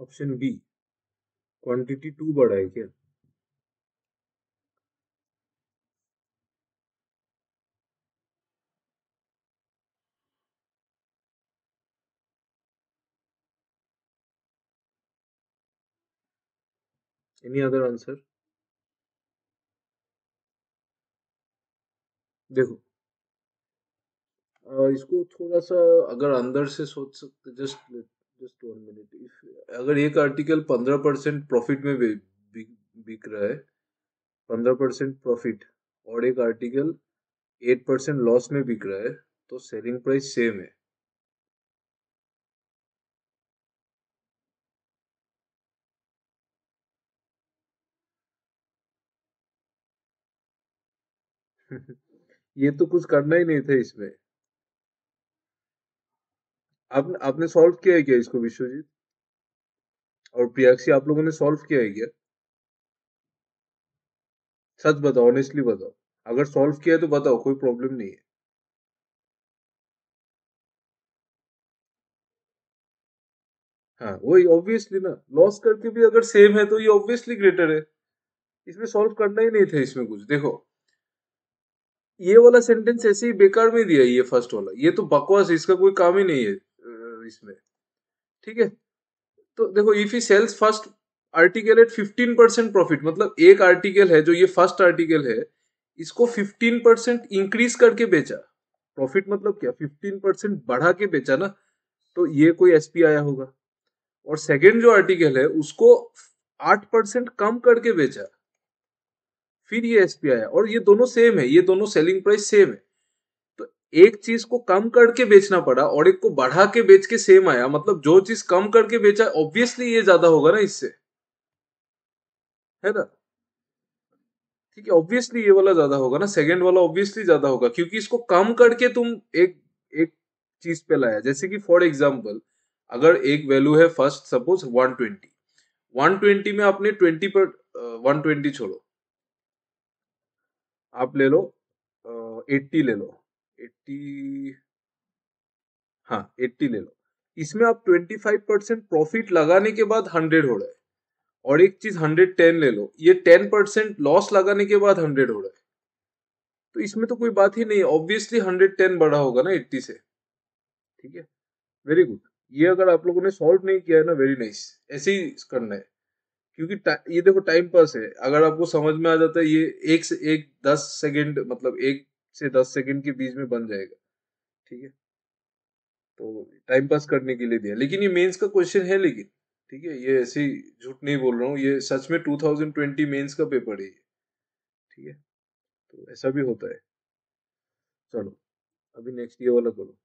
option B quantity two बढ़ाए क्या एनी अदर आंसर देखो इसको थोड़ा सा अगर अंदर से सोच सकते जस्ट जस्ट वन मिनट अगर एक आर्टिकल पंद्रह परसेंट प्रॉफिट में बिक रहा है पंद्रह परसेंट प्रॉफिट और एक आर्टिकल एट परसेंट लॉस में बिक रहा है तो सेलिंग प्राइस सेम है ये तो कुछ करना ही नहीं था इसमें आपने आपने सॉल्व किया है क्या इसको विश्वजीत और प्रियाक्षी आप लोगों ने सॉल्व किया है क्या सच बताओ ऑनेस्टली बताओ अगर सॉल्व किया है तो बताओ कोई प्रॉब्लम नहीं है हाँ वही ऑब्वियसली ना लॉस करके भी अगर सेम है तो ये ऑब्वियसली ग्रेटर है इसमें सॉल्व करना ही नहीं था इसमें कुछ देखो ये वाला सेंटेंस ऐसे ही बेकार में दिया ये फर्स्ट वाला ये तो बकवास इसका कोई काम ही नहीं है कैलोरीज में ठीक है तो देखो if he sells first article at fifteen percent profit मतलब एक आर्टिकल है जो ये फर्स्ट आर्टिकल है इसको फिफ्टीन परसेंट इंक्रीज करके बेचा प्रॉफिट मतलब क्या फिफ्टीन परसेंट बढ़ा के बेचा ना तो ये कोई एसपी आया होगा और सेकेंड जो आर्टिकल है उसको आठ परसेंट कम करके बेचा फिर ये एसपी आया और ये दोनों सेम है ये दोनों सेलिंग प्राइस सेम है एक चीज को कम करके बेचना पड़ा और एक को बढ़ा के बेच के सेम आया मतलब जो चीज कम करके बेचा ऑब्वियसली ये ज्यादा होगा ना इससे है ना ठीक है ऑब्वियसली ये वाला ज्यादा होगा ना सेकेंड वाला ऑब्वियसली ज्यादा होगा क्योंकि इसको कम करके तुम एक एक चीज पे लाया जैसे कि फॉर एग्जाम्पल अगर एक वैल्यू है फर्स्ट सपोज 120 120 में आपने 20 पर uh, 120 छोड़ो आप ले लो uh, 80 ले लो एट्टी हाँ एट्टी ले लो इसमें आप ट्वेंटी फाइव परसेंट प्रॉफिट लगाने के बाद हंड्रेड हो रहा है और एक चीज हंड्रेड टेन ले लो ये टेन परसेंट लॉस लगाने के बाद हंड्रेड हो रहा है तो इसमें तो कोई बात ही नहीं ऑब्वियसली हंड्रेड टेन बढ़ा होगा ना एट्टी से ठीक है वेरी गुड ये अगर आप लोगों ने सॉल्व नहीं किया है ना वेरी नाइस ऐसे ही करना है क्योंकि ये देखो टाइम पास है अगर आपको समझ में आ जाता है ये एक से एक दस सेकेंड मतलब एक से दस सेकंड के बीच में बन जाएगा ठीक है तो टाइम पास करने के लिए दिया लेकिन ये मेंस का क्वेश्चन है लेकिन ठीक है ये ऐसे झूठ नहीं बोल रहा हूँ ये सच में 2020 मेंस का पेपर है ये ठीक है तो ऐसा भी होता है चलो अभी नेक्स्ट ये वाला करो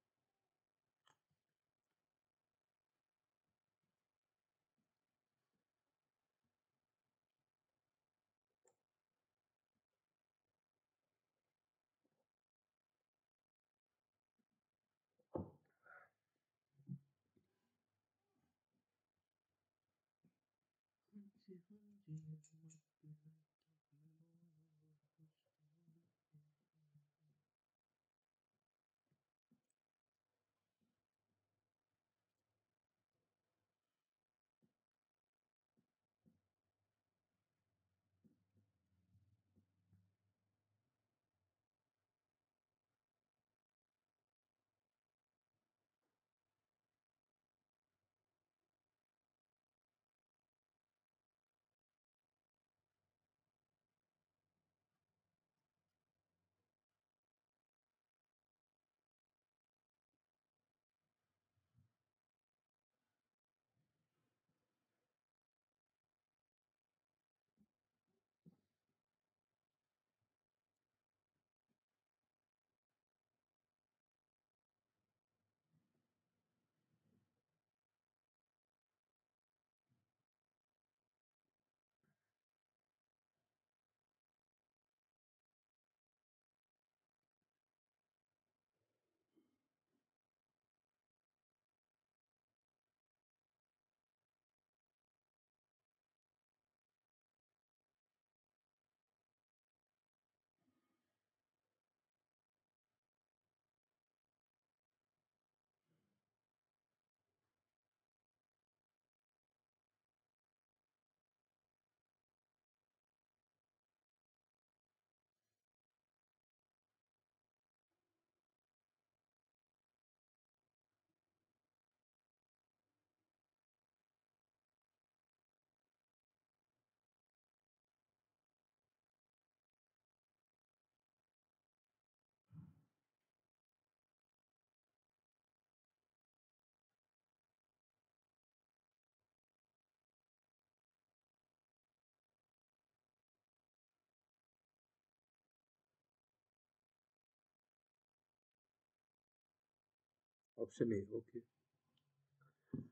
option a okay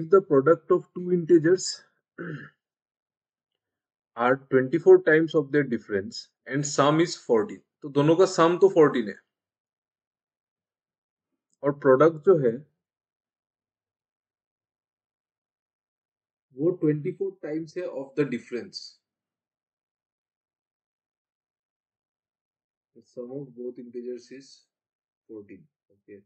if the product of two integers are 24 times of their difference and sum is 14 तो दोनों का सम तो 14 है और प्रोडक्ट जो है वो 24 टाइम्स है of the difference sum of both integers is 14 okay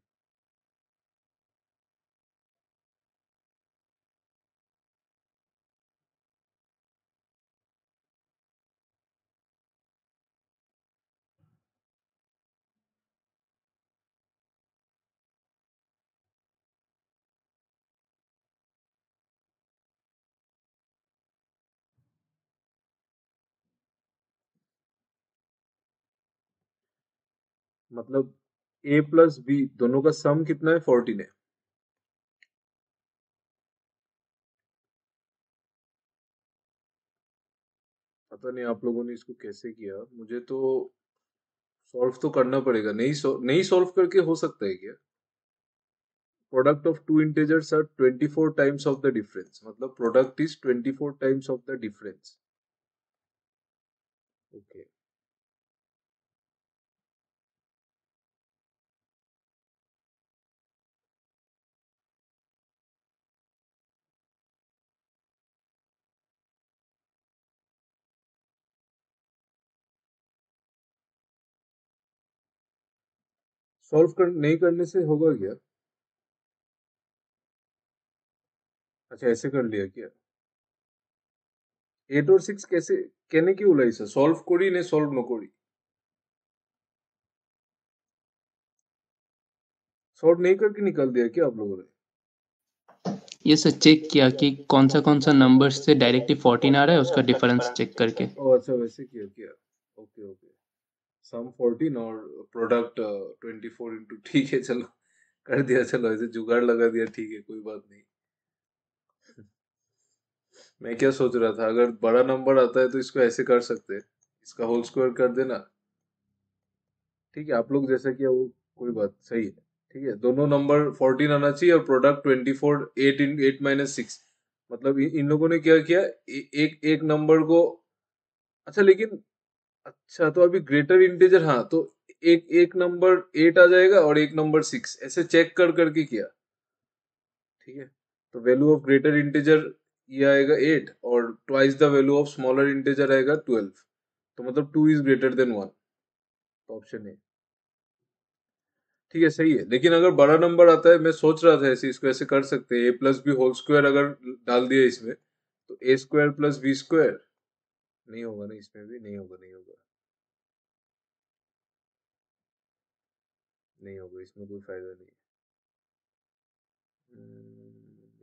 मतलब ए प्लस बी दोनों का सम कितना है फोर्टीन है पता नहीं आप लोगों ने इसको कैसे किया मुझे तो सॉल्व तो करना पड़ेगा नहीं सो, नहीं सॉल्व करके हो सकता है क्या product of two integers are four times of the difference मतलब product is twenty four times of the difference okay solve कर नहीं करने से होगा क्या अच्छा ऐसे कर लिया क्या एट और सिक्स कैसे কেনে কি सॉल्व সলভ কৰি सॉल्व न নকৰি सॉल्व नहीं करके निकल दिया क्या आप लोगों ने ये सर चेक किया कि कौन सा कौन सा नंबर से डायरेक्टली फोर्टीन आ रहा है उसका डिफरेंस चेक अच्छा, करके ओ अच्छा वैसे किया क्या ओके ओके सम फोर्टीन और प्रोडक्ट ट्वेंटी फोर इंटू ठीक है चलो कर दिया चलो ऐसे जुगाड़ लगा दिया ठीक है कोई बात नहीं मैं क्या सोच रहा था अगर बड़ा नंबर आता है तो इसको ऐसे कर सकते हैं इसका होल स्क्वायर कर देना ठीक है आप लोग जैसा किया वो कोई बात सही है ठीक है दोनों नंबर फोर्टीन आना चाहिए और product twenty four eight in eight minus six मतलब इन लोगों ने क्या किया ए, एक एक नंबर को अच्छा लेकिन अच्छा तो अभी ग्रेटर इंटीजर हाँ तो एक एक नंबर एट आ जाएगा और एक नंबर सिक्स ऐसे चेक कर करके किया ठीक है तो वैल्यू ऑफ ग्रेटर इंटीजर ये आएगा एट और twice the value of smaller integer आएगा ट्वेल्व तो मतलब two is greater than one तो ऑप्शन ए ठीक है सही है लेकिन अगर बड़ा नंबर आता है मैं सोच रहा था ऐसे इसको ऐसे कर सकते हैं A plus B whole square अगर डाल दिया इसमें तो A square plus B square नहीं होगा ना इसमें भी नहीं होगा नहीं होगा नहीं होगा इसमें कोई फायदा नहीं है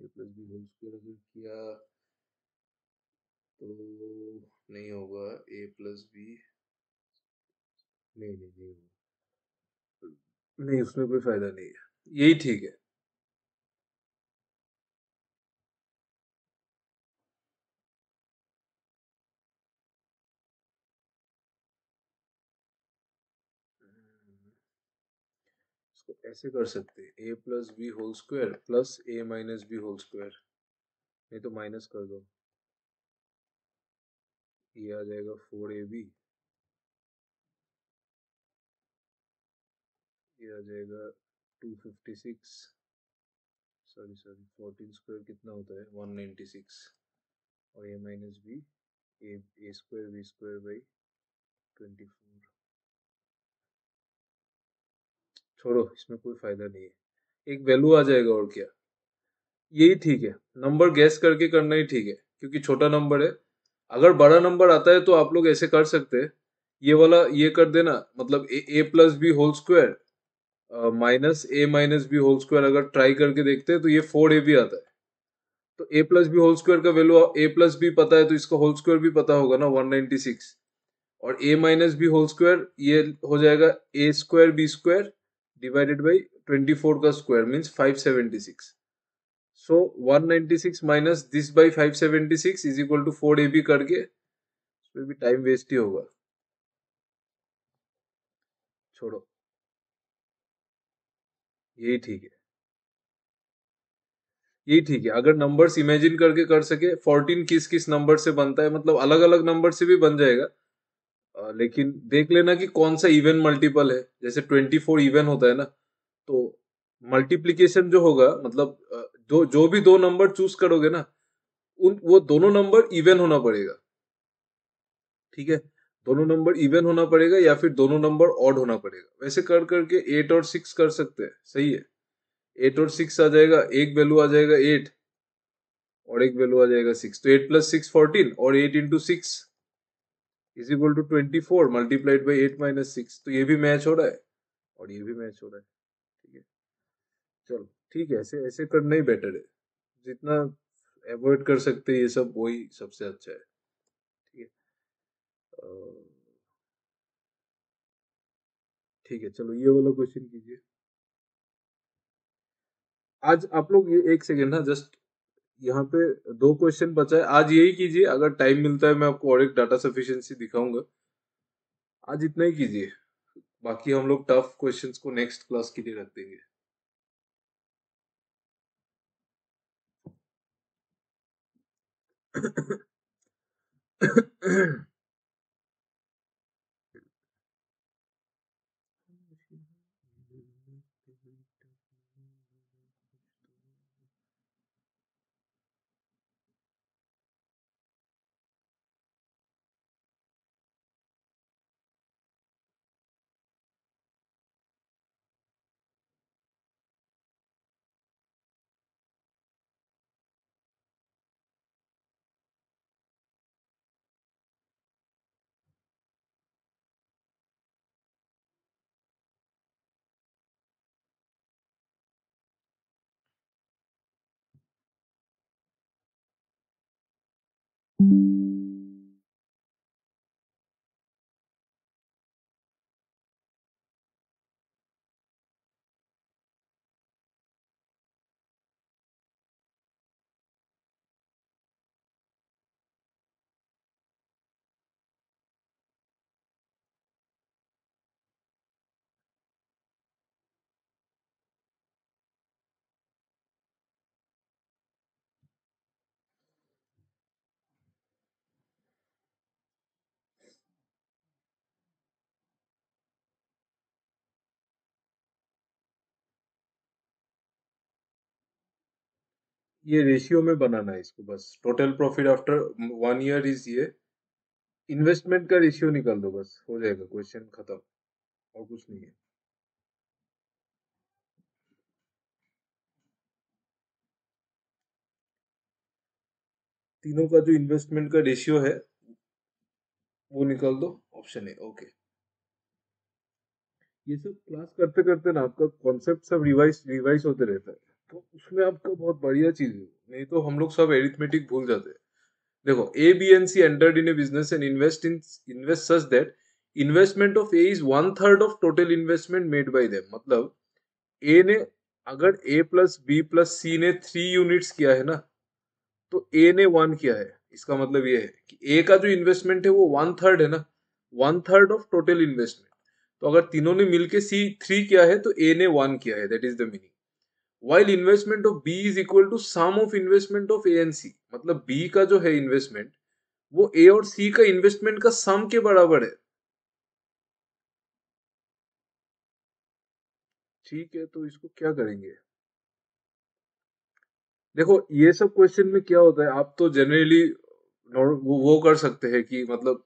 A plus B whole square अगर किया तो नहीं होगा ए प्लस बी नहीं नहीं नहीं होगा नहीं उसमें कोई फायदा नहीं है यही ठीक है ऐसे कर सकते A plus B whole square plus A minus B whole square नहीं तो माइनस कर दो ये आ जाएगा फोर ए बी ये आ जाएगा two fifty six sorry sorry fourteen square कितना होता है वन नाइन्टी सिक्स और A minus B A A square B square by twenty छोड़ो इसमें कोई फायदा नहीं है एक वैल्यू आ जाएगा और क्या यही ठीक है नंबर गैस करके करना ही ठीक है क्योंकि छोटा नंबर है अगर बड़ा नंबर आता है तो आप लोग ऐसे कर सकते हैं ये वाला ये कर देना मतलब A plus B whole square minus A minus B whole square अगर ट्राई करके देखते हैं तो ये फोर ए भी आता है तो A plus B whole square का वैल्यू ए प्लस बी पता है तो इसका होल स्क्वायर भी पता होगा ना 196 और A minus B whole square ये हो जाएगा A square B square divided by 24 का square means 576 so 196 minus this by 576 is equal to 4 ab करके इसमें भी टाइम वेस्ट ही होगा छोड़ो यही ठीक है यही ठीक है अगर नंबर्स इमेजिन करके कर सके 14 किस किस नंबर से बनता है मतलब अलग अलग नंबर से भी बन जाएगा लेकिन देख लेना कि कौन सा इवन मल्टीपल है जैसे ट्वेंटी फोर इवन होता है ना तो मल्टीप्लीकेशन जो होगा मतलब जो जो भी दो नंबर चूज करोगे ना उन वो दोनों नंबर इवन होना पड़ेगा ठीक है दोनों नंबर इवन होना पड़ेगा या फिर दोनों नंबर ऑड होना पड़ेगा वैसे कर करके एट और सिक्स कर सकते हैं सही है एट और सिक्स आ जाएगा एक वैल्यू आ जाएगा एट और एक वैल्यू आ जाएगा सिक्स तो एट प्लस सिक्स फोर्टीन और eight into six is equal to twenty four multiplied by eight minus six तो ये भी मैच हो रहा है और ये भी मैच हो रहा है ठीक है चलो ठीक है ऐसे ऐसे करना ही बेटर है जितना एवॉइड कर सकते ये सब वही सबसे अच्छा है ठीक है ठीक है चलो ये वाला क्वेश्चन कीजिए आज आप लोग ये एक सेकेंड ना जस्ट यहाँ पे दो क्वेश्चन बचा है आज यही कीजिए अगर टाइम मिलता है मैं आपको और एक डाटा सफिशियंसी दिखाऊंगा आज इतना ही कीजिए बाकी हम लोग टफ क्वेश्चंस को नेक्स्ट क्लास के लिए रख देंगे ये रेशियो में बनाना है इसको बस total profit after one year is ये इन्वेस्टमेंट का रेशियो निकाल दो बस हो जाएगा क्वेश्चन खत्म और कुछ नहीं है तीनों का जो इन्वेस्टमेंट का रेशियो है वो निकाल दो ऑप्शन है ओके ये सब क्लास करते करते ना आपका कॉन्सेप्ट सब रिवाइज रिवाइज होते रहता है तो उसमें आपको बहुत बढ़िया चीज है नहीं तो हम लोग सब एरिथमेटिक भूल जाते हैं देखो A B and C enter in a business and invest in invest such that investment of A is one third of total investment made by them मतलब ए ने अगर A plus B plus C ने three units किया है ना तो ए ने one किया है इसका मतलब ये है कि ए का जो इन्वेस्टमेंट है वो वन थर्ड है ना one third of total investment तो अगर तीनों ने मिलके सी थ्री किया है तो ए ने वन किया है that is the meaning while investment of B is equal to sum of investment of A and C मतलब बी का जो है इन्वेस्टमेंट वो ए और सी का इन्वेस्टमेंट का सम के बराबर है ठीक है तो इसको क्या करेंगे देखो ये सब क्वेश्चन में क्या होता है आप तो जनरली वो, वो कर सकते हैं कि मतलब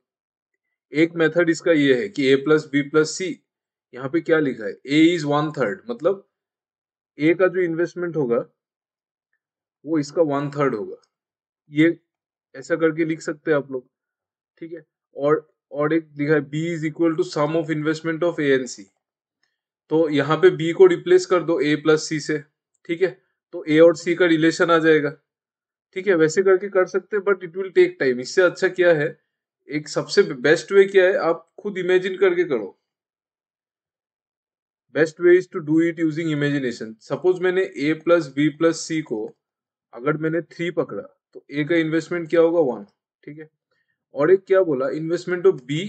एक मेथड इसका ये है कि A plus B plus C यहाँ पे क्या लिखा है ए इज वन थर्ड मतलब ए का जो इन्वेस्टमेंट होगा वो इसका वन थर्ड होगा ये ऐसा करके लिख सकते हैं आप लोग ठीक है और और एक लिखा है B is equal to sum of investment of A and C तो यहाँ पे बी को रिप्लेस कर दो ए प्लस सी से ठीक है तो ए और सी का रिलेशन आ जाएगा ठीक है वैसे करके कर सकते हैं but it will take time इससे अच्छा क्या है एक सबसे बेस्ट वे क्या है आप खुद इमेजिन करके करो best way is to do it using imagination suppose मैंने A plus B plus C को अगर मैंने थ्री पकड़ा तो ए का इन्वेस्टमेंट क्या होगा वन ठीक है और एक क्या बोला investment of B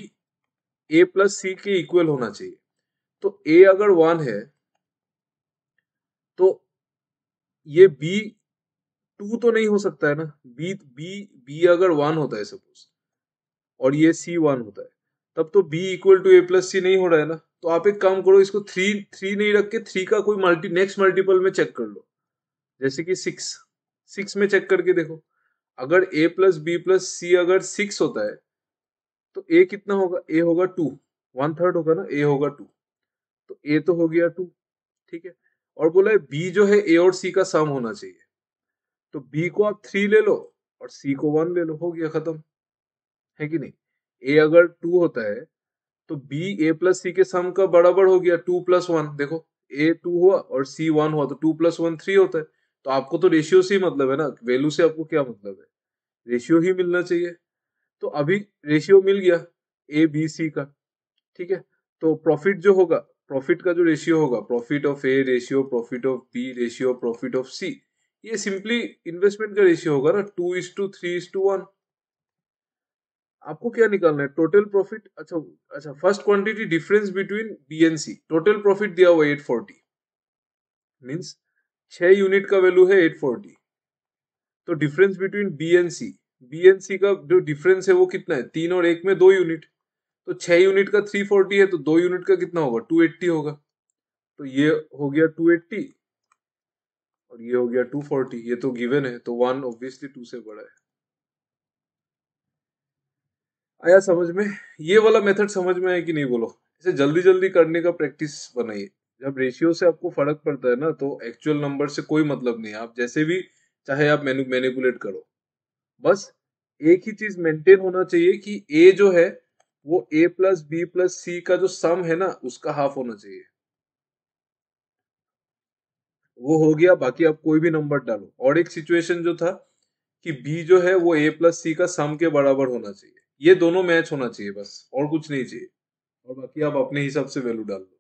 A plus C के इक्वल होना चाहिए तो ए अगर वन है तो ये बी टू तो नहीं हो सकता है ना बी बी बी अगर वन होता है सपोज और ये सी वन होता है तब तो B equal to A plus C नहीं हो रहा है ना तो आप एक काम करो इसको थ्री थ्री नहीं रख के थ्री का कोई मल्टी नेक्स्ट मल्टीपल में चेक कर लो जैसे कि सिक्स सिक्स में चेक करके देखो अगर A plus B plus C अगर सिक्स होता है तो ए कितना होगा ए होगा टू वन थर्ड होगा ना ए होगा टू तो ए तो हो गया टू ठीक है और बोला है बी जो है ए और सी का सम होना चाहिए तो बी को आप थ्री ले लो और सी को वन ले लो हो गया खत्म है कि नहीं ए अगर टू होता है तो बी ए प्लस सी के सम का बराबर हो गया टू प्लस वन देखो ए टू हुआ और सी वन हुआ तो टू प्लस वन थ्री होता है तो आपको तो रेशियो से ही मतलब है ना वैल्यू से आपको क्या मतलब है रेशियो ही मिलना चाहिए तो अभी रेशियो मिल गया ए बी सी का ठीक है तो प्रॉफिट जो होगा प्रॉफिट का जो रेशियो होगा profit of A ratio profit of B ratio profit of C ये सिंपली इन्वेस्टमेंट का रेशियो होगा ना two is two three is to one आपको क्या निकालना है टोटल प्रॉफिट अच्छा अच्छा first quantity difference between B and C total profit दिया हुआ एट फोर्टी मीन्स छह यूनिट का वैल्यू है एट फोर्टी तो difference between B and C B and C का जो डिफरेंस है वो कितना है तीन और एक में दो यूनिट तो छह यूनिट का थ्री फोर्टी है तो दो यूनिट का कितना होगा टू एट्टी होगा तो ये हो गया टू एट्टी और ये हो गया टू फोर्टी ये तो गिवन है तो वन ऑब्वियसली टू से बड़ा है आया समझ में ये वाला मेथड समझ में आया कि नहीं बोलो इसे जल्दी जल्दी करने का प्रैक्टिस बनाइए जब रेशियो से आपको फर्क पड़ता है ना तो एक्चुअल नंबर से कोई मतलब नहीं है आप जैसे भी चाहे आप मैनिपुलेट करो बस एक ही चीज मेंटेन होना चाहिए कि ए जो है वो A plus B plus C का जो सम है ना उसका हाफ होना चाहिए वो हो गया बाकी आप कोई भी नंबर डालो और एक सिचुएशन जो था कि बी जो है वो ए प्लस सी का सम के बराबर होना चाहिए ये दोनों मैच होना चाहिए बस और कुछ नहीं चाहिए और बाकी आप अपने हिसाब से वैल्यू डाल दो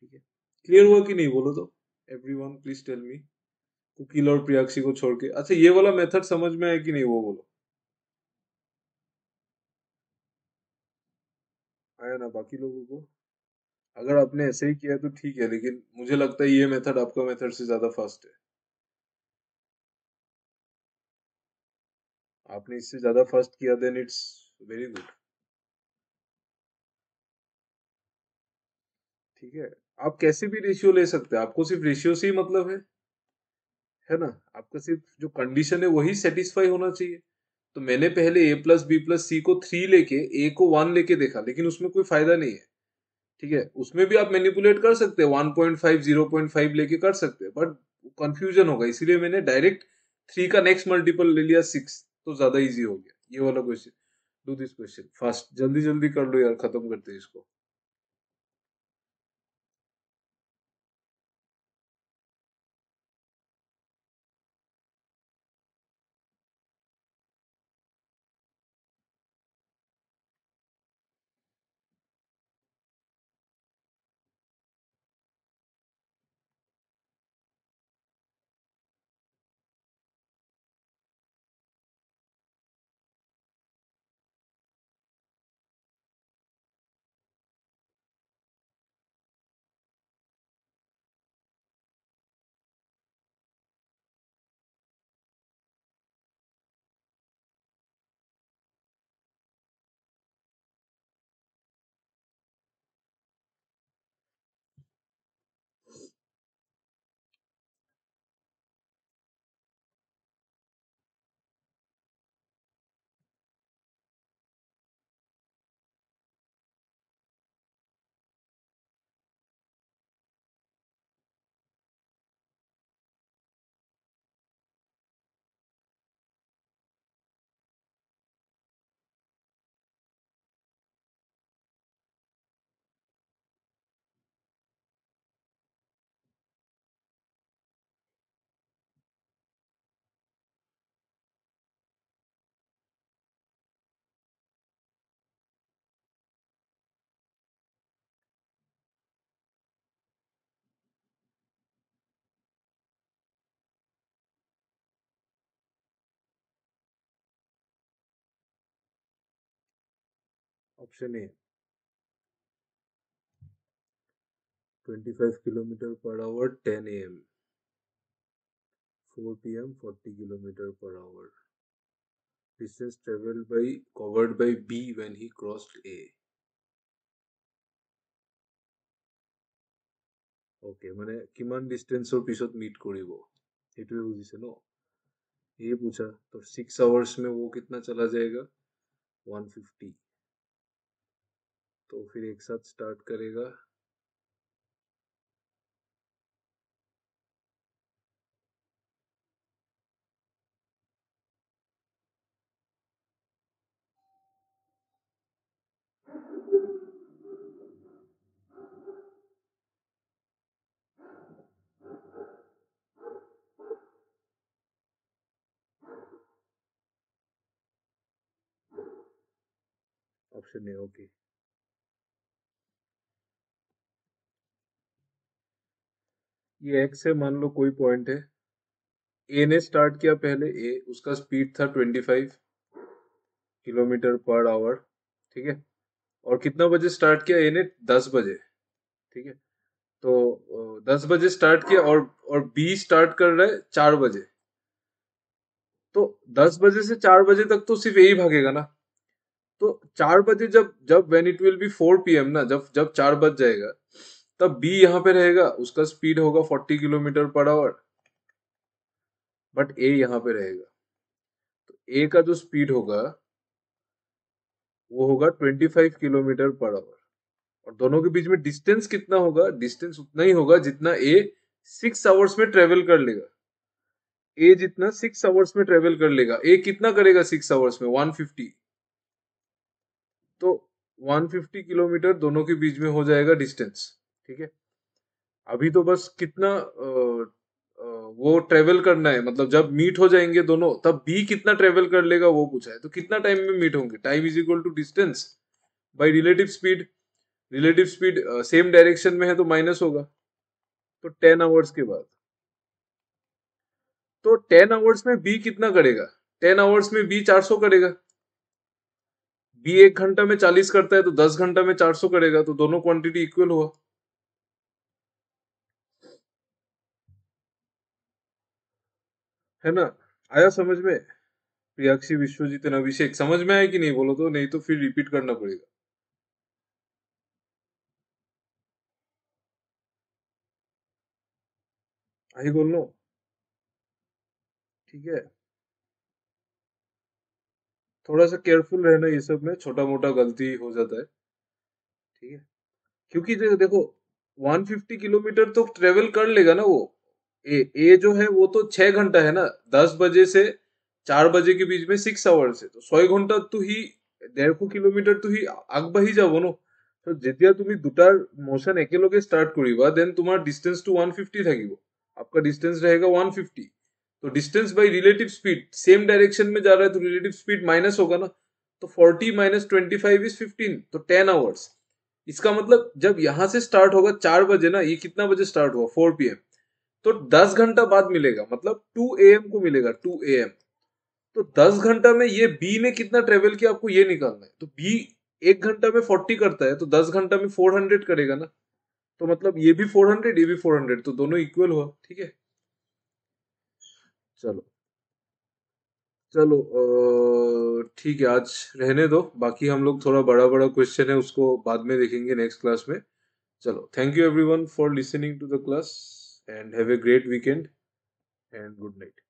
ठीक है क्लियर हुआ कि नहीं बोलो तो everyone please tell me Kukil और प्रियाक्षी को छोड़ के अच्छा ये वाला मेथड समझ में आया कि नहीं वो बोलो आया ना बाकी लोगों को अगर आपने ऐसे ही किया तो ठीक है लेकिन मुझे लगता है ये मेथड आपका मेथड से ज्यादा फास्ट है आपने इससे ज्यादा फर्स्ट किया देन इट्स वेरी गुड ठीक है आप कैसे भी रेशियो ले सकते हैं आपको सिर्फ रेशियो से ही मतलब है है ना आपका सिर्फ जो कंडीशन है वही सेटिस्फाई होना चाहिए तो मैंने पहले A plus B plus C को थ्री लेके ए को वन लेके देखा लेकिन उसमें कोई फायदा नहीं है ठीक है उसमें भी आप मैनिपुलेट कर सकते हैं one point five zero point five लेके कर सकते हैं बट कंफ्यूजन होगा इसीलिए मैंने डायरेक्ट थ्री का नेक्स्ट मल्टीपल ले लिया सिक्स तो ज़्यादा ईजी हो गया ये वाला question do this question fast जल्दी जल्दी कर लो यार खत्म करते हैं इसको option A 25 kilometre per hour 10 M 4 PM 40 kilometre per hour distance travelled by covered by B when he crossed A okay माने किमान डिस्टेंस और पीछे मीट करिवो इट वे बुझी से नो ये पूछा तो सिक्स आवर्स में वो कितना चला जाएगा 150 तो फिर एक साथ स्टार्ट करेगा ऑप्शन नहीं ओके कि x है मान लो कोई पॉइंट है a ने स्टार्ट किया पहले a उसका स्पीड था 25 किलोमीटर पर आवर ठीक है और कितना बजे स्टार्ट किया a ने 10 बजे ठीक है तो 10 बजे स्टार्ट किया और और b स्टार्ट कर रहा है चार बजे तो 10 बजे से चार बजे तक तो सिर्फ ए ही भागेगा ना तो चार बजे जब जब when it will be four P ना जब जब चार बज जाएगा तब बी यहां पे रहेगा उसका स्पीड होगा 40 किलोमीटर पर आवर बट ए यहां पे रहेगा तो ए का जो स्पीड होगा वो होगा 25 किलोमीटर पर आवर और दोनों के बीच में डिस्टेंस कितना होगा डिस्टेंस उतना ही होगा जितना ए सिक्स आवर्स में ट्रेवल कर लेगा ए जितना सिक्स आवर्स में ट्रेवल कर लेगा ए कितना करेगा सिक्स आवर्स में फिफ्टी तो 150 किलोमीटर दोनों के बीच में हो जाएगा डिस्टेंस ठीक है अभी तो बस कितना वो ट्रेवल करना है मतलब जब मीट हो जाएंगे दोनों तब बी कितना ट्रेवल कर लेगा वो पूछा है तो कितना टाइम में मीट होंगे time is equal to distance by relative speed relative speed same direction में है तो माइनस होगा तो टेन आवर्स के बाद तो टेन आवर्स में बी कितना करेगा टेन आवर्स में बी चार सौ करेगा बी एक घंटा में चालीस करता है तो दस घंटा में चार सौ करेगा तो दोनों क्वांटिटी इक्वल हुआ है ना आया समझ में प्रियाक्षी विश्वजीत एंड अभिषेक समझ में आया कि नहीं बोलो तो नहीं तो फिर रिपीट करना पड़ेगा आई बोल लो ठीक है थोड़ा सा केयरफुल रहना ये सब में छोटा मोटा गलती हो जाता है ठीक है क्योंकि देखो 150 किलोमीटर तो ट्रेवल कर लेगा ना वो ए, ए जो है वो तो छह घंटा है ना दस बजे से चार बजे के बीच में सिक्स आवर्स है तो सौ घंटा तो ही बही কিলোমিটাৰ তুহি तो যাব तुम যেতিয়া मोशन एक लगे स्टार्ट ষ্টাৰ্ট देन तुम তোমাৰ टू वन फिफ्टी থাকিব आपका ডিষ্টেঞ্চ रहेगा वन फिफ्टी तो distance by relative speed same direction में जा रहा है तो रिलेटिव स्पीड माइनस होगा ना तो forty minus twenty five is fifteen तो टेन आवर्स इसका मतलब जब यहां से स्टार्ट होगा चार बजे ना ये कितना बजे स्टार्ट हुआ फोर पी एम तो 10 घंटा बाद मिलेगा मतलब 2 एम को मिलेगा 2 एम तो 10 घंटा में ये बी ने कितना ट्रेवल किया आपको ये निकालना है तो बी एक घंटा में 40 करता है तो 10 घंटा में 400 करेगा ना तो मतलब ये भी 400 ये भी 400 तो दोनों इक्वल हुआ ठीक है चलो चलो ठीक है आज रहने दो बाकी हम लोग थोड़ा बड़ा बड़ा क्वेश्चन है उसको बाद में देखेंगे नेक्स्ट क्लास में चलो thank you everyone for listening to the class and have a great weekend and good night.